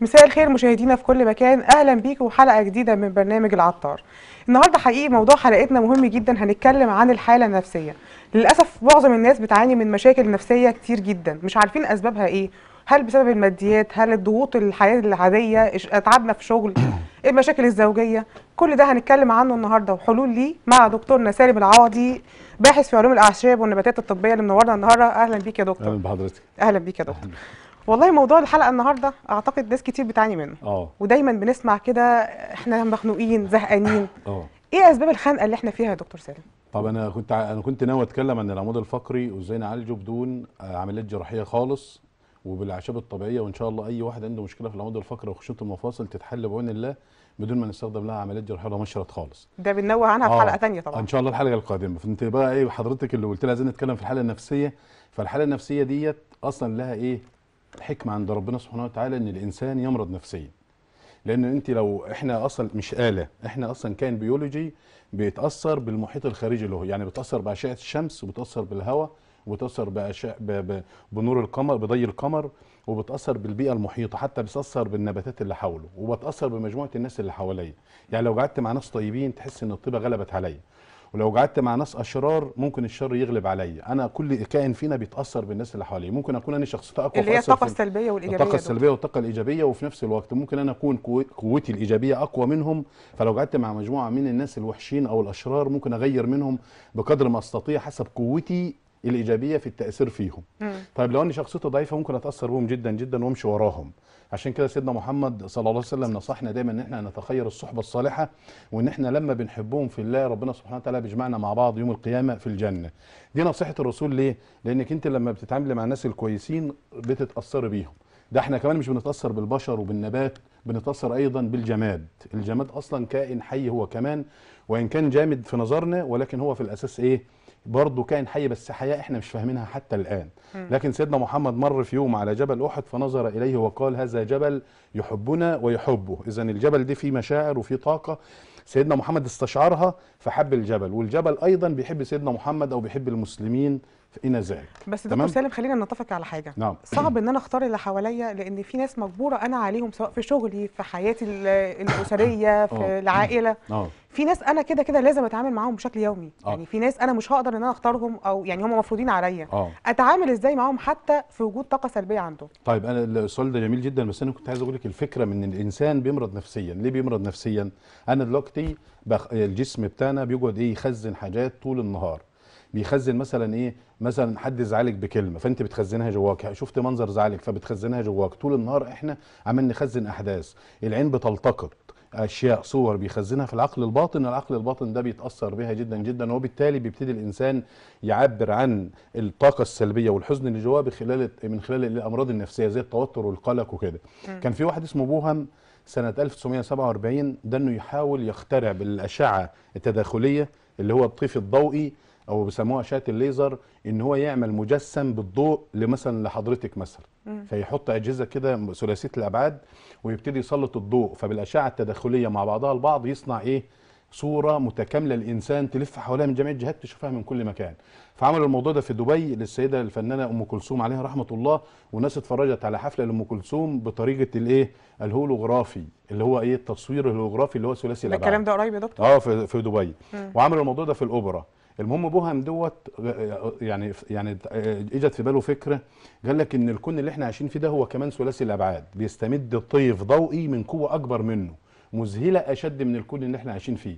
مساء الخير مشاهدينا في كل مكان اهلا بيكم وحلقه جديده من برنامج العطار النهارده حقيقي موضوع حلقتنا مهم جدا هنتكلم عن الحاله النفسيه للاسف معظم الناس بتعاني من مشاكل نفسيه كتير جدا مش عارفين اسبابها ايه هل بسبب الماديات هل الضغوط الحياه العاديه اتعبنا في شغل المشاكل الزوجيه كل ده هنتكلم عنه النهارده وحلول ليه مع دكتورنا سالم العوضي باحث في علوم الاعشاب والنباتات الطبيه اللي منورنا النهارده اهلا بيك يا دكتور اهلا بحضرتك اهلا بيك يا دكتور أهلا. والله موضوع الحلقه النهارده اعتقد ناس كتير بتعاني منه اه ودايما بنسمع كده احنا مخنوقين زهقانين اه ايه اسباب الخنقه اللي احنا فيها يا دكتور سالم طب انا كنت انا كنت ناوي اتكلم عن العمود الفقري وازاي نعالجه بدون آه، عمليات جراحيه خالص وبالاعشاب الطبيعيه وان شاء الله اي واحد عنده مشكله في العمود الفقري وخشونه المفاصل تتحل بعون الله بدون ما نستخدم لها عمليات جراحيه ولا مشرط خالص ده بننوه عنها في آه. حلقه ثانيه طبعا ان شاء الله الحلقه القادمه فانت بقى ايه حضرتك اللي قلت لي عايزين نتكلم في الحاله النفسيه فالحاله النفسيه ديت اصلا لها ايه الحكمه عند ربنا سبحانه وتعالى ان الانسان يمرض نفسيا لان انت لو احنا اصلا مش اله احنا اصلا كائن بيولوجي بيتاثر بالمحيط الخارجي له يعني بيتاثر باشعه الشمس وبتاثر بالهواء وبتاثر باشعه بنور القمر بضي القمر وبتاثر بالبيئه المحيطه حتى بتاثر بالنباتات اللي حوله وبتاثر بمجموعه الناس اللي حواليا يعني لو قعدت مع ناس طيبين تحس ان الطيبه غلبت عليا ولو قعدت مع ناس اشرار ممكن الشر يغلب عليا انا كل كائن فينا بيتاثر بالناس اللي حواليه ممكن اكون انا شخصيتي اقوى اللي هي الطاقه السلبيه والايجابيه الطاقه السلبيه والطاقه الايجابيه وفي نفس الوقت ممكن انا اكون قوتي الايجابيه اقوى منهم فلو قعدت مع مجموعه من الناس الوحشين او الاشرار ممكن اغير منهم بقدر ما استطيع حسب قوتي الايجابيه في التاثير فيهم مم. طيب لو ان شخصيته ضعيفه ممكن اتاثر بهم جدا جدا وامشي وراهم عشان كده سيدنا محمد صلى الله عليه وسلم نصحنا دايما ان احنا نتخير الصحبه الصالحه وان احنا لما بنحبهم في الله ربنا سبحانه وتعالى بيجمعنا مع بعض يوم القيامه في الجنه دي نصيحه الرسول ليه لانك انت لما بتتعاملي مع الناس الكويسين بتتاثري بيهم ده احنا كمان مش بنتاثر بالبشر وبالنبات بنتاثر ايضا بالجماد الجماد اصلا كائن حي هو كمان وان كان جامد في نظرنا ولكن هو في الاساس ايه برضه كائن حي بس حياه احنا مش فاهمينها حتى الان لكن سيدنا محمد مر في يوم على جبل احد فنظر اليه وقال هذا جبل يحبنا ويحبه اذا الجبل دي فيه مشاعر وفيه طاقه سيدنا محمد استشعرها فحب الجبل والجبل ايضا بيحب سيدنا محمد او بيحب المسلمين في انذاك إيه بس دكتور سالم خلينا نتفق على حاجه نعم. صعب ان انا اختار اللي حواليا لان في ناس مجبوره انا عليهم سواء في شغلي في حياتي الاسريه آه. في أوه. العائله أوه. في ناس انا كده كده لازم اتعامل معاهم بشكل يومي أوه. يعني في ناس انا مش هقدر ان انا اختارهم او يعني هم مفروضين عليا آه. اتعامل ازاي معاهم حتى في وجود طاقه سلبيه عندهم طيب انا السؤال ده جميل جدا بس انا كنت عايز اقول لك الفكره من الانسان بيمرض نفسيا ليه بيمرض نفسيا انا دلوقتي بخ... الجسم بتاعنا بيقعد ايه يخزن حاجات طول النهار بيخزن مثلا ايه مثلا حد زعلك بكلمه فانت بتخزنها جواك شفت منظر زعلك فبتخزنها جواك طول النهار احنا عمال نخزن احداث العين بتلتقط اشياء صور بيخزنها في العقل الباطن العقل الباطن ده بيتاثر بها جدا جدا وبالتالي بيبتدي الانسان يعبر عن الطاقه السلبيه والحزن اللي جواه بخلال من خلال الامراض النفسيه زي التوتر والقلق وكده كان في واحد اسمه بوهم سنه 1947 ده انه يحاول يخترع بالاشعه التداخليه اللي هو الطيف الضوئي او بيسموها اشعه الليزر ان هو يعمل مجسم بالضوء لمثلا لحضرتك مثلا فيحط اجهزه كده ثلاثيه الابعاد ويبتدي يسلط الضوء فبالاشعه التداخليه مع بعضها البعض يصنع ايه صوره متكامله الانسان تلف حواليها من جميع الجهات تشوفها من كل مكان فعملوا الموضوع ده في دبي للسيده الفنانه ام كلثوم عليها رحمه الله والناس اتفرجت على حفله لام كلثوم بطريقه الايه الهولوغرافي اللي هو ايه التصوير الهولوغرافي اللي هو ثلاثي الابعاد الكلام ده قريب يا دكتور اه في دبي وعملوا الموضوع ده في الاوبرا المهم بوهم دوت يعني يعني اجت في باله فكره قال لك ان الكون اللي احنا عايشين فيه ده هو كمان ثلاثي الابعاد بيستمد طيف ضوئي من قوه اكبر منه مذهله اشد من الكون اللي احنا عايشين فيه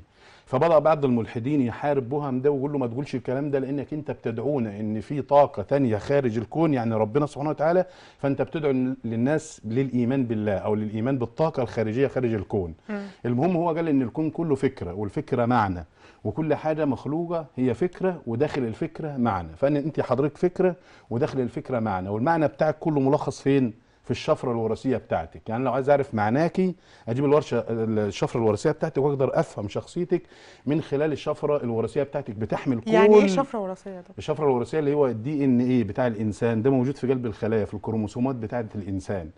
فبدا بعض الملحدين يحارب بوهم ده ويقول له ما تقولش الكلام ده لانك انت بتدعونا ان في طاقه ثانيه خارج الكون يعني ربنا سبحانه وتعالى فانت بتدعو للناس للايمان بالله او للايمان بالطاقه الخارجيه خارج الكون م. المهم هو قال ان الكون كله فكره والفكره معنى وكل حاجه مخلوقه هي فكره وداخل الفكره معنى فانت حضرتك فكره وداخل الفكره معنى والمعنى بتاعك كله ملخص فين في الشفره الوراثيه بتاعتك يعني لو عايز اعرف معناكي اجيب الورشه الشفره الوراثيه بتاعتك واقدر افهم شخصيتك من خلال الشفره الوراثيه بتاعتك بتحمل كل يعني ايه شفره وراثيه ده الشفره الوراثيه اللي هو الدي ان ايه بتاع الانسان ده موجود في قلب الخلايا في الكروموسومات بتاعه الانسان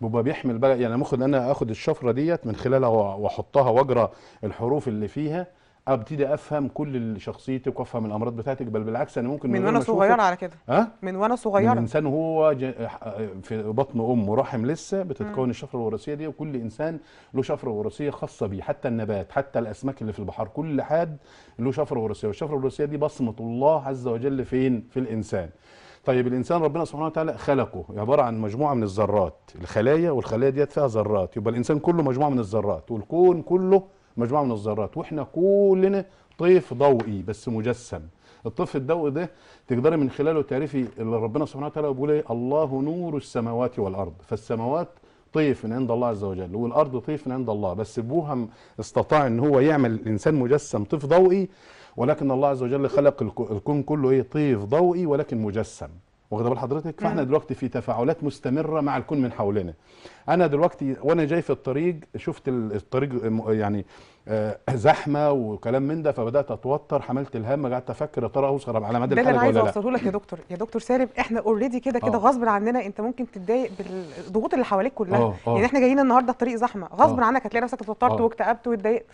بيبقى بيحمل بقى يعني ممكن انا اخد الشفره ديت من خلالها واحطها واجرى الحروف اللي فيها ابتدي افهم كل شخصيتك وافهم الامراض بتاعتك بل بالعكس انا ممكن من وانا صغيره على كده ها من وانا صغيره من انسان وهو ج... في بطن امه رحم لسه بتتكون الشفره الوراثيه دي وكل انسان له شفره وراثيه خاصه بيه حتى النبات حتى الاسماك اللي في البحر كل حد له شفره وراثيه والشفره الوراثيه دي بصمه الله عز وجل فين في الانسان طيب الانسان ربنا سبحانه وتعالى خلقه عباره عن مجموعه من الذرات الخلايا والخلايا ديت فيها ذرات يبقى الانسان كله مجموعه من الذرات والكون كله مجموعه من الذرات واحنا كلنا طيف ضوئي بس مجسم الطيف الضوئي ده تقدري من خلاله تعرفي اللي ربنا سبحانه وتعالى بيقول ايه الله نور السماوات والارض فالسماوات طيف من عند الله عز وجل والارض طيف من عند الله بس بوهم استطاع ان هو يعمل الانسان مجسم طيف ضوئي ولكن الله عز وجل خلق الكون كله ايه طيف ضوئي ولكن مجسم واخد بال حضرتك فاحنا نعم. دلوقتي في تفاعلات مستمره مع الكون من حولنا انا دلوقتي وانا جاي في الطريق شفت الطريق يعني آه، زحمه وكلام من ده فبدات اتوتر حملت الهم قعدت افكر يا ترى اوصل على مدى الحلقه ولا لا ده اللي عايز اوصله لك يا دكتور يا دكتور سالم احنا اوريدي كده كده آه. غصب عننا انت ممكن تتضايق بالضغوط اللي حواليك كلها أوه. أوه. يعني احنا جايين النهارده الطريق زحمه غصب آه. عنك هتلاقي نفسك اتوترت واكتئبت واتضايقت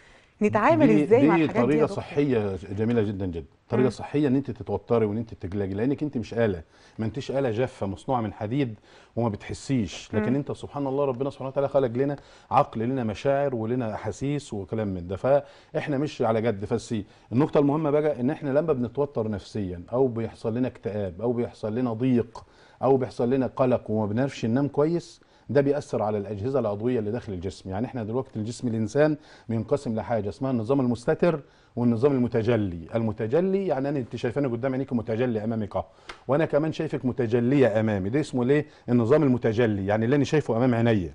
نتعامل ازاي مع الحاجات دي طريقه صحيه جميله جدا جدا طريقه صحيه ان انت تتوتري وان انت تقلقي لانك انت مش اله ما انتش اله جافه مصنوعه من حديد وما بتحسيش لكن مم. انت سبحان الله ربنا سبحانه وتعالى خلق لنا عقل لنا مشاعر ولنا احاسيس وكلام من ده فاحنا مش على جد فسي النقطه المهمه بقى ان احنا لما بنتوتر نفسيا او بيحصل لنا اكتئاب او بيحصل لنا ضيق او بيحصل لنا قلق وما بنعرفش ننام كويس ده بيأثر على الأجهزة العضوية اللي داخل الجسم يعني احنا دلوقتي الجسم الإنسان بينقسم لحاجة اسمها النظام المستتر والنظام المتجلي المتجلي يعني انا انت شايفاني قدام عينيك متجلي امامك وانا كمان شايفك متجليه امامي ده اسمه ليه النظام المتجلي يعني اللي انا شايفه امام عينيا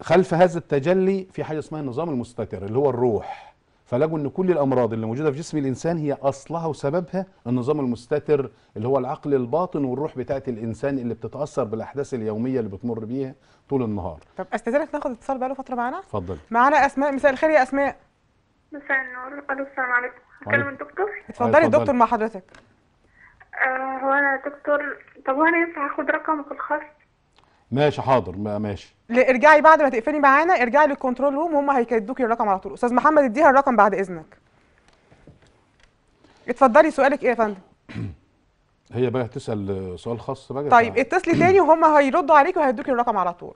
خلف هذا التجلي في حاجه اسمها النظام المستتر اللي هو الروح فلقوا ان كل الامراض اللي موجوده في جسم الانسان هي اصلها وسببها النظام المستتر اللي هو العقل الباطن والروح بتاعه الانسان اللي بتتاثر بالاحداث اليوميه اللي بتمر بيها طول النهار. طب استاذنك ناخد اتصال بقاله فتره معانا؟ اتفضل. معانا اسماء مساء الخير يا اسماء. مساء النور الو السلام عليكم. اتكلم الدكتور؟ اتفضلي الدكتور مع حضرتك. آه، هو انا دكتور طب وانا ينفع اخد رقمك الخاص ماشي حاضر ما ماشي ارجعي بعد ما تقفلي معانا ارجعي للكنترول روم وهم هيكدوكي الرقم على طول استاذ محمد اديها الرقم بعد اذنك اتفضلي سؤالك ايه يا فندم هي بقى هتسال سؤال خاص بقى طيب اتصلي تاني وهم هيردوا عليك وهيدوكي الرقم على طول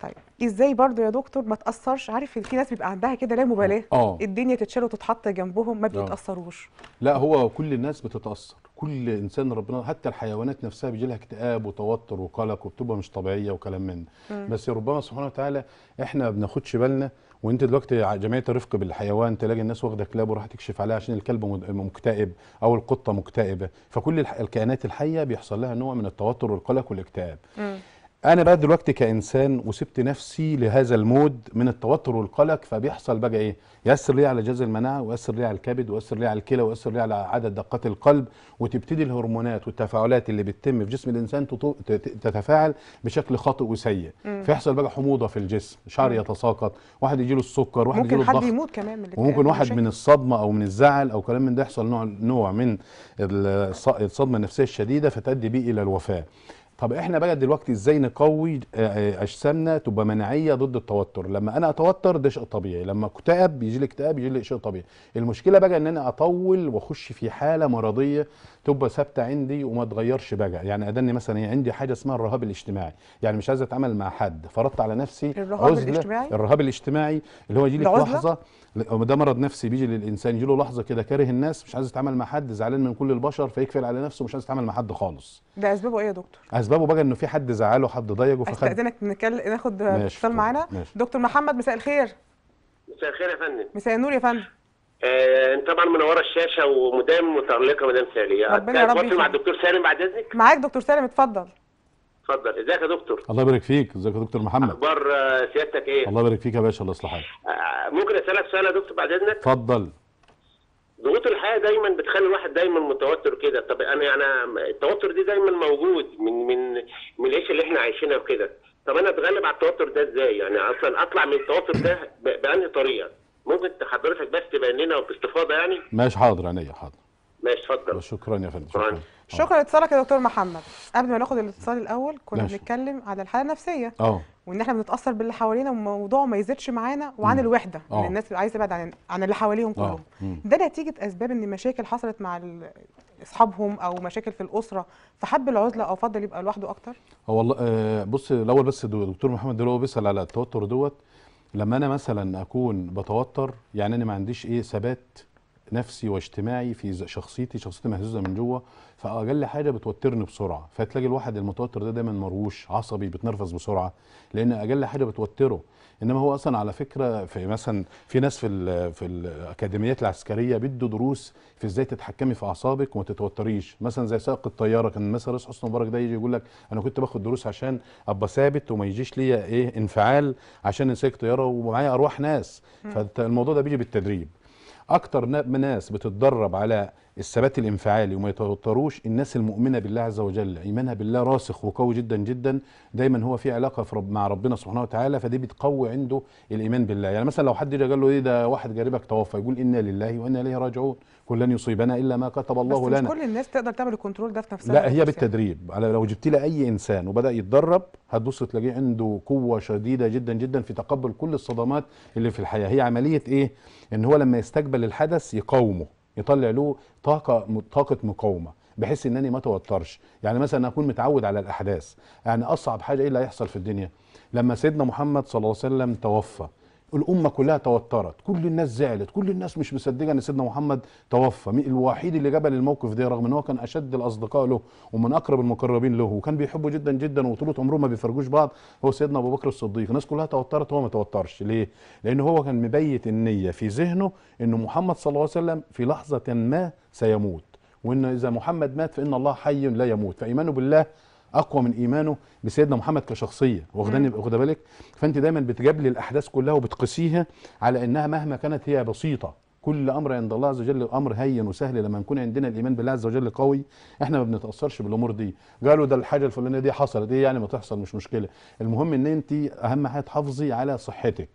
طيب ازاي برضو يا دكتور ما تاثرش عارف في ناس بيبقى عندها كده لا مبالاه آه. الدنيا تتشال وتتحط جنبهم ما آه. بيتاثروش لا هو كل الناس بتتاثر كل انسان ربنا حتى الحيوانات نفسها بيجي لها اكتئاب وتوتر وقلق وبتبقى مش طبيعيه وكلام من بس ربما سبحانه وتعالى احنا ما بناخدش بالنا وانت دلوقتي جمعيه الرفق بالحيوان تلاقي الناس واخده كلاب وراح تكشف عليها عشان الكلب مكتئب او القطه مكتئبه فكل الكائنات الحيه بيحصل لها نوع من التوتر والقلق والاكتئاب انا بقى دلوقتي كانسان وسبت نفسي لهذا المود من التوتر والقلق فبيحصل بقى ايه ياثر ليه على جهاز المناعه وياثر ليه على الكبد وياثر ليه على الكلى وياثر ليه على عدد دقات القلب وتبتدي الهرمونات والتفاعلات اللي بتتم في جسم الانسان تتفاعل بشكل خاطئ وسيء فيحصل بقى حموضه في الجسم شعر يتساقط واحد يجيله السكر واحد يجيله الضغط ممكن حد يموت كمان من وممكن واحد من الصدمه او من الزعل او كلام من ده يحصل نوع نوع من الصدمه النفسيه الشديده فتؤدي بيه الى الوفاه طب احنا بقى دلوقتي ازاي نقوي آه، آه، اجسامنا تبقى مناعيه ضد التوتر لما انا اتوتر ده شيء طبيعي لما اكتئب بيجي لي اكتئاب يجي لي شيء طبيعي المشكله بقى ان انا اطول واخش في حاله مرضيه تبقى ثابته عندي وما تغيرش بقى يعني اداني مثلا إيه، عندي حاجه اسمها الرهاب الاجتماعي يعني مش عايز اتعامل مع حد فرضت على نفسي الرهاب عزلة الاجتماعي الرهاب الاجتماعي اللي هو يجي لي لحظه ده مرض نفسي بيجي للانسان يجي له لحظه كده كاره الناس مش عايز يتعامل مع حد زعلان من كل البشر فيكفل على نفسه مش عايز يتعامل مع حد خالص ده اسبابه ايه يا دكتور اسبابه بقى انه في حد زعله حد ضايقه فخد استاذنك نكل... ناخد اتصال معانا دكتور محمد مساء الخير مساء الخير يا فندم مساء النور يا فندم ااا آه، طبعا من ورا الشاشه ومدام متالقه مدام ساليه ربنا يا رب مع الدكتور سالم بعد اذنك معاك دكتور سالم اتفضل اتفضل ازيك يا دكتور الله يبارك فيك ازيك يا دكتور محمد اخبار آه، سيادتك ايه الله يبارك فيك يا باشا الله يصلحك آه، ممكن اسالك سؤال يا دكتور بعد اذنك اتفضل ضغوط الحياه دايما بتخلي الواحد دايما متوتر كده طب انا يعني التوتر دي دايما موجود من من من العيشه اللي احنا عايشينها وكده طب انا اتغلب على التوتر ده ازاي يعني اصلا اطلع من التوتر ده بانهي طريقه ممكن حضرتك بس تبين لنا وباستفاضه يعني ماشي حاضر عينيا حاضر ماشي اتفضل شكرا يا فندم شكرا. آه. شكرا لاتصالك يا دكتور محمد قبل ما ناخد الاتصال الاول كنا بنتكلم على الحاله النفسيه اه وان احنا بنتاثر باللي حوالينا وموضوع ما يزيدش معانا وعن مم. الوحده أوه. الناس اللي عايزه تبعد عن عن اللي حواليهم آه. كلهم ده نتيجه اسباب ان مشاكل حصلت مع اصحابهم او مشاكل في الاسره فحب العزله او فضل يبقى لوحده اكتر هو آه، والله آه بص الاول بس دكتور محمد ده هو بيسال على التوتر دوت لما انا مثلا اكون بتوتر يعني انا ما عنديش ايه ثبات نفسي واجتماعي في شخصيتي شخصيتي مهزوزه من جوه فاقل حاجه بتوترني بسرعه فتلاقي الواحد المتوتر ده دايما مرووش عصبي بتنرفز بسرعه لان اقل حاجه بتوتره انما هو اصلا على فكره في مثلا في ناس في في الاكاديميات العسكريه بيدوا دروس في ازاي تتحكمي في اعصابك وما تتوتريش مثلا زي سائق الطياره كان مثلا رئيس حسني مبارك ده يجي يقول لك انا كنت باخد دروس عشان ابقى ثابت وما يجيش ليا ايه انفعال عشان سائق طياره ومعايا ارواح ناس فالموضوع ده بيجي بالتدريب اكتر ناس بتتدرب على الثبات الانفعالي وما يتوتروش الناس المؤمنه بالله عز وجل ايمانها بالله راسخ وقوي جدا جدا دايما هو في علاقه في رب مع ربنا سبحانه وتعالى فدي بتقوي عنده الايمان بالله يعني مثلا لو حد قال له ايه ده واحد جاربك توفى يقول انا لله وانا اليه راجعون يقول لن يصيبنا الا ما كتب الله بس لنا بس كل الناس تقدر تعمل الكنترول ده في نفسها لا هي بالتدريب على لو جبت لي اي انسان وبدا يتدرب هتبص تلاقيه عنده قوه شديده جدا جدا في تقبل كل الصدمات اللي في الحياه هي عمليه ايه ان هو لما يستقبل الحدث يقاومه يطلع له طاقه طاقه مقاومه بحيث انني ما توترش يعني مثلا اكون متعود على الاحداث يعني اصعب حاجه ايه اللي هيحصل في الدنيا لما سيدنا محمد صلى الله عليه وسلم توفى الامه كلها توترت كل الناس زعلت كل الناس مش مصدقه ان سيدنا محمد توفى الوحيد اللي جبل الموقف ده رغم ان هو كان اشد الاصدقاء له ومن اقرب المقربين له وكان بيحبه جدا جدا وطول عمره ما بيفرجوش بعض هو سيدنا ابو بكر الصديق الناس كلها توترت هو ما توترش ليه لان هو كان مبيت النيه في ذهنه ان محمد صلى الله عليه وسلم في لحظه ما سيموت وان اذا محمد مات فان الله حي لا يموت فايمانه بالله اقوى من ايمانه بسيدنا محمد كشخصيه واخداني واخد بالك فانت دايما لي الاحداث كلها وبتقسيها على انها مهما كانت هي بسيطه كل امر عند الله عز وجل امر هين وسهل لما نكون عندنا الايمان بالله عز وجل قوي احنا ما بنتاثرش بالامور دي قالوا ده الحاجه الفلانيه دي حصلت ايه يعني ما تحصل مش مشكله المهم ان انت اهم حاجه تحافظي على صحتك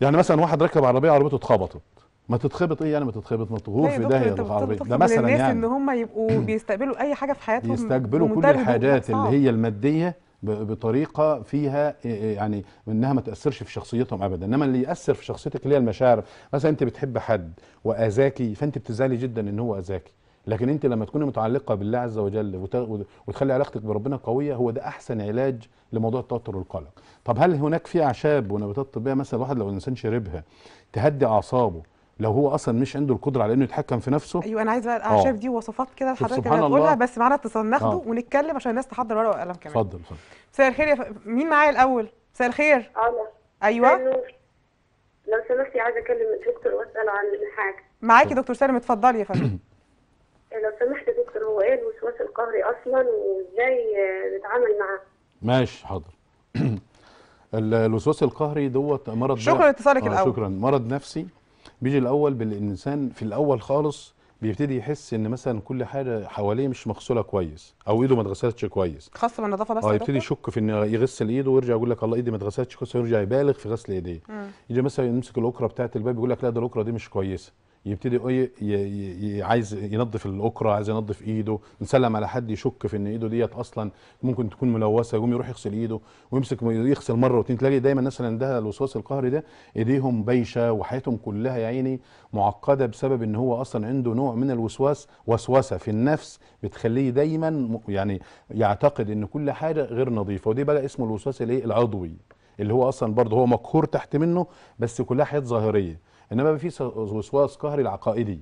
يعني مثلا واحد ركب عربيه عربيته اتخبطت ما تتخبط ايه يعني ما تتخبط متغور في داهيه العربيه ده مثلا يعني ان هم يبقوا بيستقبلوا اي حاجه في حياتهم يستقبلوا كل الحاجات اللي هي الماديه بطريقه فيها إيه، إيه، يعني انها ما تاثرش في شخصيتهم ابدا انما اللي ياثر في شخصيتك اللي هي المشاعر مثلا انت بتحب حد واذاكي فانت بتزعلي جدا ان هو اذاكي لكن انت لما تكوني متعلقه بالله عز وجل وتخلي علاقتك بربنا قويه هو ده احسن علاج لموضوع التوتر والقلق طب هل هناك في اعشاب ونباتات طبيه مثلا الواحد لو الانسان شربها تهدي اعصابه لو هو اصلا مش عنده القدره على انه يتحكم في نفسه ايوه انا بقى انا آه. شايف دي وصفات كده لحضرتك انا بقولها بس معانا اتصال ناخده آه. ونتكلم عشان الناس تحضر ورقه وقلم كمان اتفضل اتفضل مساء الخير يا ف... مين معايا الاول مساء الخير انا آه، ايوه لو سمحتي عايزه اكلم الدكتور واسال عن حاجه معاكي دكتور سالم اتفضلي يا فندم إيه، لو سمحتي يا دكتور هو ايه الوسواس القهري اصلا وازاي نتعامل معاه ماشي حاضر الوسواس القهري دوت مرض شكرا لاتصالك آه الاول شكرا مرض نفسي بيجي الاول بالانسان في الاول خالص بيبتدي يحس ان مثلا كل حاجه حواليه مش مغسوله كويس او ايده ما اتغسلتش كويس خاصه بالنظافه بس اه يبتدي يشك في ان يغسل ايده ويرجع يقول لك الله ايدي ما اتغسلتش كويس ويرجع يبالغ في غسل ايديه يجي مثلا يمسك الاكره بتاعه الباب يقول لك لا ده الاكره دي مش كويسه يبتدي ايه عايز ينظف الاكره عايز ينظف ايده نسلم على حد يشك في ان ايده ديت اصلا ممكن تكون ملوثه يقوم يروح يغسل ايده ويمسك يغسل مره واثنين تلاقي دايما الناس اللي عندها الوسواس القهري ده ايديهم بايشه وحياتهم كلها يا عيني معقده بسبب ان هو اصلا عنده نوع من الوسواس وسوسه في النفس بتخليه دايما يعني يعتقد ان كل حاجه غير نظيفه ودي بقى اسمه الوسواس الايه العضوي اللي هو اصلا برضه هو مقهور تحت منه بس كلها حاجات ظاهريه انما في وسواس قهري العقائدي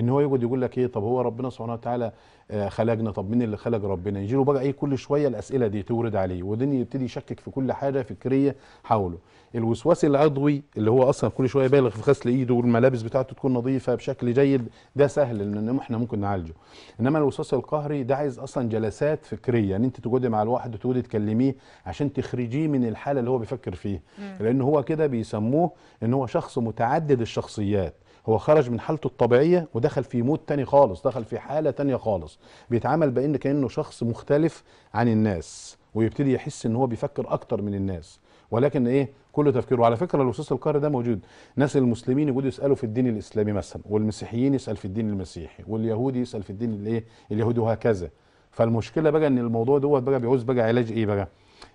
ان هو يقعد يقول لك ايه طب هو ربنا سبحانه وتعالى آه، خلقنا طب مين اللي خلق ربنا يجي له بقى ايه كل شويه الاسئله دي تورد عليه ودني يبتدي يشكك في كل حاجه فكريه حوله الوسواس العضوي اللي هو اصلا كل شويه بالغ في غسل ايده والملابس بتاعته تكون نظيفه بشكل جيد ده سهل ان احنا ممكن نعالجه انما الوسواس القهري ده عايز اصلا جلسات فكريه يعني انت تقعدي مع الواحد وتقعدي تكلميه عشان تخرجيه من الحاله اللي هو بيفكر فيها لان هو كده بيسموه ان هو شخص متعدد الشخصيات هو خرج من حالته الطبيعية ودخل في مود تاني خالص دخل في حالة تانية خالص بيتعامل بأن كأنه شخص مختلف عن الناس ويبتدي يحس ان هو بيفكر اكتر من الناس ولكن ايه كل تفكيره وعلى فكره الأستاذ القهري ده موجود ناس المسلمين يقعدوا يسالوا في الدين الاسلامي مثلا والمسيحيين يسال في الدين المسيحي واليهودي يسال في الدين الايه اليهودي وهكذا فالمشكله بقى ان الموضوع دوت بقى بيعوز بقى علاج ايه بقى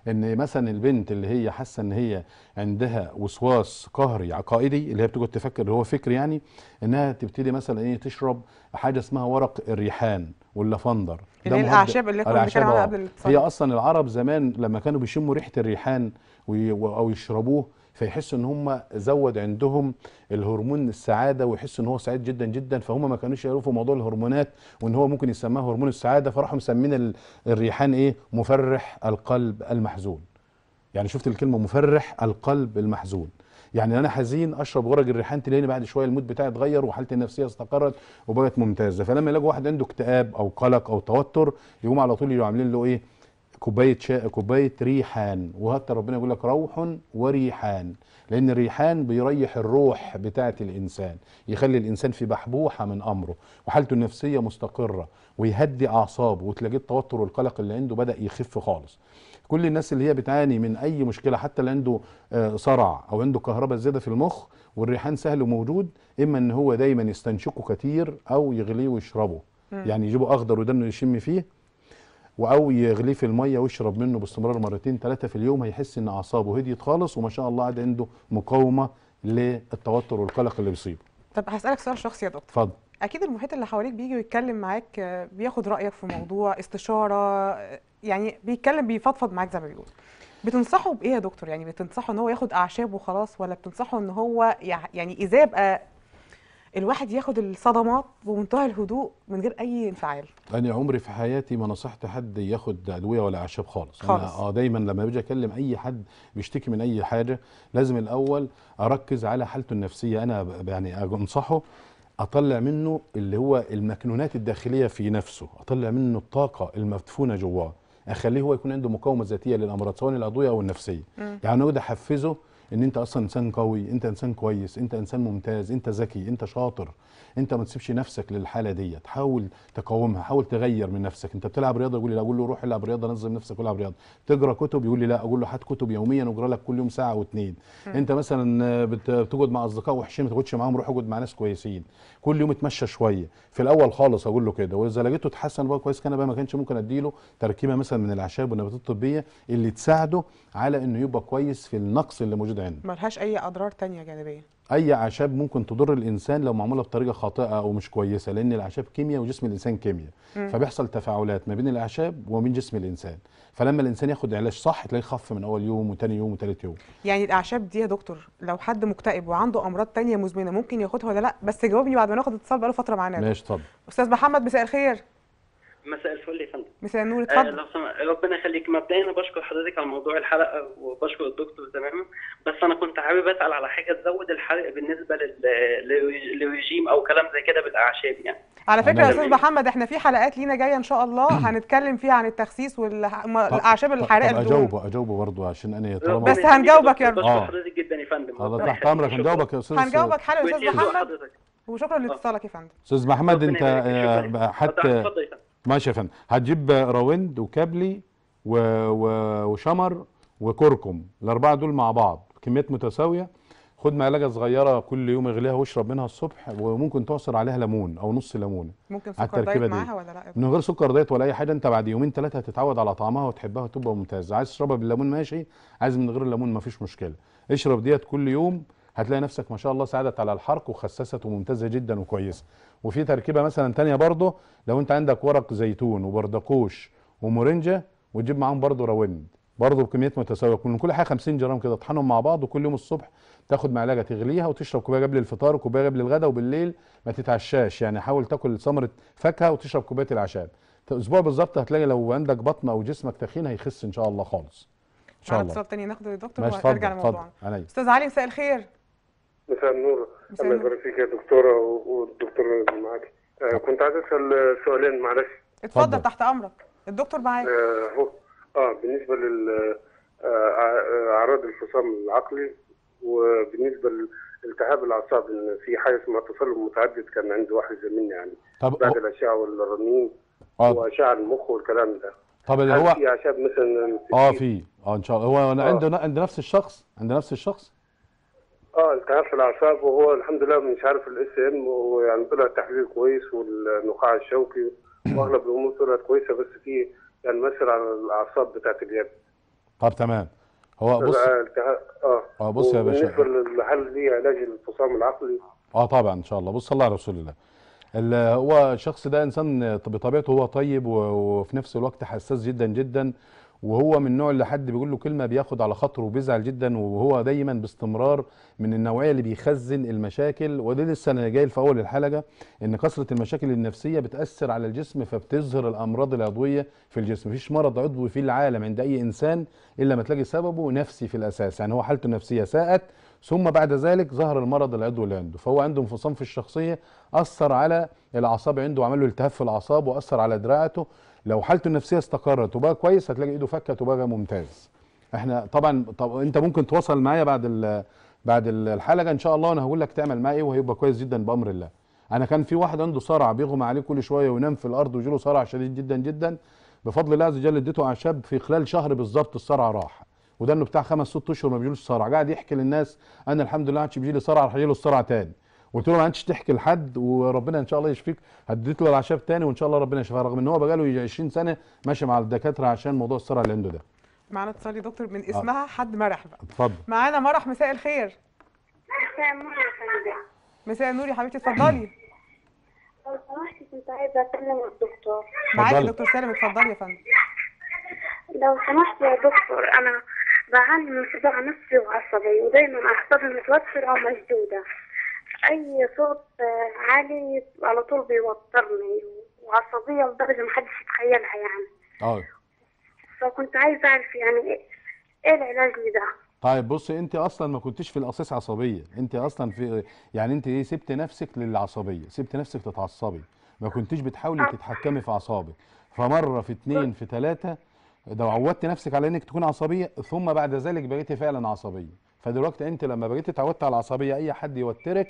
ان مثلا البنت اللي هي حاسه ان هي عندها وسواس قهري عقائدي اللي هي بتقعد تفكر اللي هو فكر يعني انها تبتدي مثلا ايه تشرب حاجه اسمها ورق الريحان واللافندر اللي هي الاعشاب اللي كنا بنتكلم عنها آه. قبل هي اصلا العرب زمان لما كانوا بيشموا ريحه الريحان او يشربوه فيحس ان هم زود عندهم الهرمون السعاده ويحسوا ان هو سعيد جدا جدا فهم ما كانوش يعرفوا موضوع الهرمونات وان هو ممكن يسماه هرمون السعاده فراحوا مسمين الريحان ايه مفرح القلب المحزون يعني شفت الكلمه مفرح القلب المحزون يعني انا حزين اشرب غرج الريحان تلاقيني بعد شويه المود بتاعي اتغير وحالتي النفسيه استقرت وبقت ممتازه فلما يلاقوا واحد عنده اكتئاب او قلق او توتر يقوم على طول يعملين عاملين له ايه كوبايه شاي كوبايه ريحان وحتى ربنا يقول لك روح وريحان لان الريحان بيريح الروح بتاعه الانسان يخلي الانسان في بحبوحه من امره وحالته النفسيه مستقره ويهدي اعصابه وتلاقيه التوتر والقلق اللي عنده بدا يخف خالص كل الناس اللي هي بتعاني من اي مشكله حتى اللي عنده آه، صرع او عنده كهرباء زياده في المخ والريحان سهل وموجود اما ان هو دايما يستنشقه كتير او يغليه ويشربه يعني يجيبه اخضر ودنه يشم فيه او يغليه في الميه ويشرب منه باستمرار مرتين ثلاثه في اليوم هيحس ان اعصابه هديت خالص وما شاء الله عاد عنده مقاومه للتوتر والقلق اللي بيصيبه. طب هسالك سؤال شخصي يا دكتور. اتفضل. اكيد المحيط اللي حواليك بيجي ويتكلم معاك بياخد رايك في موضوع استشاره يعني بيتكلم بيفضفض معاك زي ما بيقول. بتنصحه بايه يا دكتور؟ يعني بتنصحه ان هو ياخد اعشاب وخلاص ولا بتنصحه ان هو يعني اذا يبقى الواحد ياخد الصدمات بمنتهى الهدوء من غير اي انفعال انا عمري في حياتي ما نصحت حد ياخد ادويه ولا اعشاب خالص, خالص. انا اه دايما لما باجي اكلم اي حد بيشتكي من اي حاجه لازم الاول اركز على حالته النفسيه انا يعني انصحه اطلع منه اللي هو المكنونات الداخليه في نفسه اطلع منه الطاقه المدفونه جواه اخليه هو يكون عنده مقاومه ذاتيه للامراض سواء الادويه او النفسيه مم. يعني اقعد احفزه ان انت اصلا انسان قوي انت انسان كويس انت انسان ممتاز انت ذكي انت شاطر انت ما تسيبش نفسك للحاله ديت حاول تقاومها حاول تغير من نفسك انت بتلعب رياضه يقول لي لا اقول له روح العب رياضه نظم نفسك والعب رياضه تقرا كتب يقول لي لا اقول له هات كتب يوميا واقرا لك كل يوم ساعه واثنين انت مثلا بتقعد مع اصدقاء وحشين ما تقعدش معاهم روح اقعد مع ناس كويسين كل يوم اتمشى شويه في الاول خالص اقول له كده واذا لقيته اتحسن بقى كويس كان بقى ما كانش ممكن اديله تركيبه مثلا من الاعشاب والنباتات الطبيه اللي تساعده على انه يبقى كويس في النقص اللي موجود الانسان ملهاش اي اضرار تانية جانبيه اي اعشاب ممكن تضر الانسان لو معموله بطريقه خاطئه او مش كويسه لان الاعشاب كيمياء وجسم الانسان كيمياء فبيحصل تفاعلات ما بين الاعشاب وما بين جسم الانسان فلما الانسان ياخد علاج صح تلاقيه خف من اول يوم وتاني يوم وتالت يوم يعني الاعشاب دي يا دكتور لو حد مكتئب وعنده امراض تانية مزمنه ممكن ياخدها ولا لا بس جاوبني بعد ما ناخد اتصال بقاله فتره معانا ماشي اتفضل استاذ محمد مساء الخير مساء الفل يا فندم مساء النور آه، اتفضل آه ربنا يخليك مبدئيا بشكر حضرتك على موضوع الحلقه وبشكر الدكتور تماما بس انا كنت حابب اسال على حاجه تزود الحرق بالنسبه للريجيم او كلام زي كده بالاعشاب يعني على فكره يا استاذ محمد احنا في حلقات لينا جايه ان شاء الله هنتكلم فيها عن التخسيس والاعشاب وال... الحرقه اجاوبه اجاوبه برضه عشان انا طالما بس هنجاوبك يا رب بشكر آه. حضرتك جدا يا فندم الله تحت امرك هنجاوبك يا استاذ هنجاوبك حلقه يا استاذ محمد وشكرا لاتصالك آه، يا فندم استاذ محمد انت حتى ماشي يا فندم هتجيب راوند وكابلي و... و... وشمر وكركم الاربعه دول مع بعض كميات متساويه خد معلقه صغيره كل يوم اغليها واشرب منها الصبح وممكن تعصر عليها ليمون او نص ليمونه ممكن سكر دايت معاها ولا لا من غير سكر دايت ولا اي حاجه انت بعد يومين ثلاثه هتتعود على طعمها وتحبها وتبقى ممتازه عايز تشربها بالليمون ماشي عايز من غير الليمون مفيش مشكله اشرب ديت كل يوم هتلاقي نفسك ما شاء الله ساعدت على الحرق وخسست وممتازه جدا وكويسه وفي تركيبه مثلا تانية برضه لو انت عندك ورق زيتون وبردقوش ومورنجا وتجيب معاهم برضه راوند برضه بكميات متساويه كل كل حاجه 50 جرام كده اطحنهم مع بعض وكل يوم الصبح تاخد معلقه تغليها وتشرب كوبايه قبل الفطار وكوبايه قبل الغداء وبالليل ما تتعشاش يعني حاول تاكل ثمره فاكهه وتشرب كوبايه العشاء اسبوع بالظبط هتلاقي لو عندك بطن او جسمك تخين هيخس ان شاء الله خالص ان شاء الله تاني ناخده يا دكتور وهنرجع لموضوعنا استاذ علي مساء الخير مساء النور الله يبارك فيك يا دكتوره والدكتور اللي معاك آه كنت عايز اسال سؤالين معلش اتفضل تحت امرك الدكتور معاك آه, اه بالنسبه لل آه، آه، اعراض الفصام العقلي وبالنسبه لالتهاب الاعصاب ان في حاجه اسمها تسلم متعدد كان عند واحد زميلنا يعني طب بعد الاشعه والرنين آه. واشعه المخ والكلام ده طب اللي هو في اعشاب مثلا اه في اه ان شاء الله هو انا آه. عند نفس الشخص عند نفس الشخص اه التهاب في الاعصاب وهو الحمد لله مش عارف الاس ام ويعني طلع التحليل كويس والنخاع الشوكي واغلب الامور طلعت كويسه بس في يعني مثل على الاعصاب بتاعت اليد طب تمام هو بص التهاب اه اه بص يا باشا بالنسبه للحل دي علاج الفصام العقلي اه طبعا ان شاء الله بص الله على رسول الله هو الشخص ده انسان بطبيعته هو طيب وفي نفس الوقت حساس جدا جدا وهو من النوع اللي حد بيقول له كلمه بياخد على خاطره وبيزعل جدا وهو دايما باستمرار من النوعيه اللي بيخزن المشاكل وده لسه انا جاي في اول الحلقه ان كثره المشاكل النفسيه بتاثر على الجسم فبتظهر الامراض العضويه في الجسم مفيش مرض عضوي في العالم عند اي انسان الا ما تلاقي سببه نفسي في الاساس يعني هو حالته النفسيه ساءت ثم بعد ذلك ظهر المرض العضوي اللي عنده فهو عنده انفصام في الشخصيه اثر على الاعصاب عنده وعمل له التهاب في الاعصاب واثر على دراعته لو حالته النفسيه استقرت وبقى كويس هتلاقي ايده فكت وبقى ممتاز احنا طبعا طب انت ممكن تواصل معايا بعد بعد الحلقه ان شاء الله انا هقول لك تعمل معاه ايه وهيبقى كويس جدا بامر الله انا كان في واحد عنده صرع بيغمى عليه كل شويه وينام في الارض وجيله صرع شديد جدا جدا بفضل الله عز وجل اديته اعشاب في خلال شهر بالظبط الصرع راح وده انه بتاع خمس ست اشهر ما بيجيلوش صرع قاعد يحكي للناس انا الحمد لله ما عادش بيجي لي صرع رح يجيله له الصرع تاني قلت له ما عادش تحكي لحد وربنا ان شاء الله يشفيك هديت له الاعشاب تاني وان شاء الله ربنا يشفيه رغم ان هو بقاله 20 سنه ماشي مع الدكاتره عشان موضوع الصرع اللي عنده ده معانا اتصال يا دكتور من آه. اسمها آه. حد مرح بقى اتفضل معانا مرح مساء الخير مساء النور يا فندم مساء النور يا حبيبتي اتفضلي لو سمحتي كنت عايزه اكلم الدكتور معاك دكتور سالم اتفضلي يا فندم لو سمحت يا دكتور انا بعاني من صداع نفسي وعصبي ودايما اعصابي متوتره ومشدوده اي صوت آه، عالي على طول بيوترني وعصبيه لدرجه ما حدش يتخيلها يعني اه فكنت عايزه اعرف يعني إيه،, ايه العلاج لده طيب بصي انت اصلا ما كنتش في الاساس عصبيه انت اصلا في يعني انت ايه سبت نفسك للعصبيه سبت نفسك تتعصبي ما كنتيش بتحاولي آه. تتحكمي في اعصابك فمره في اتنين في ثلاثه لو عودت نفسك على انك تكون عصبيه ثم بعد ذلك بقيتي فعلا عصبيه فدلوقتي انت لما بقيتي اتعودت على العصبيه اي حد يوترك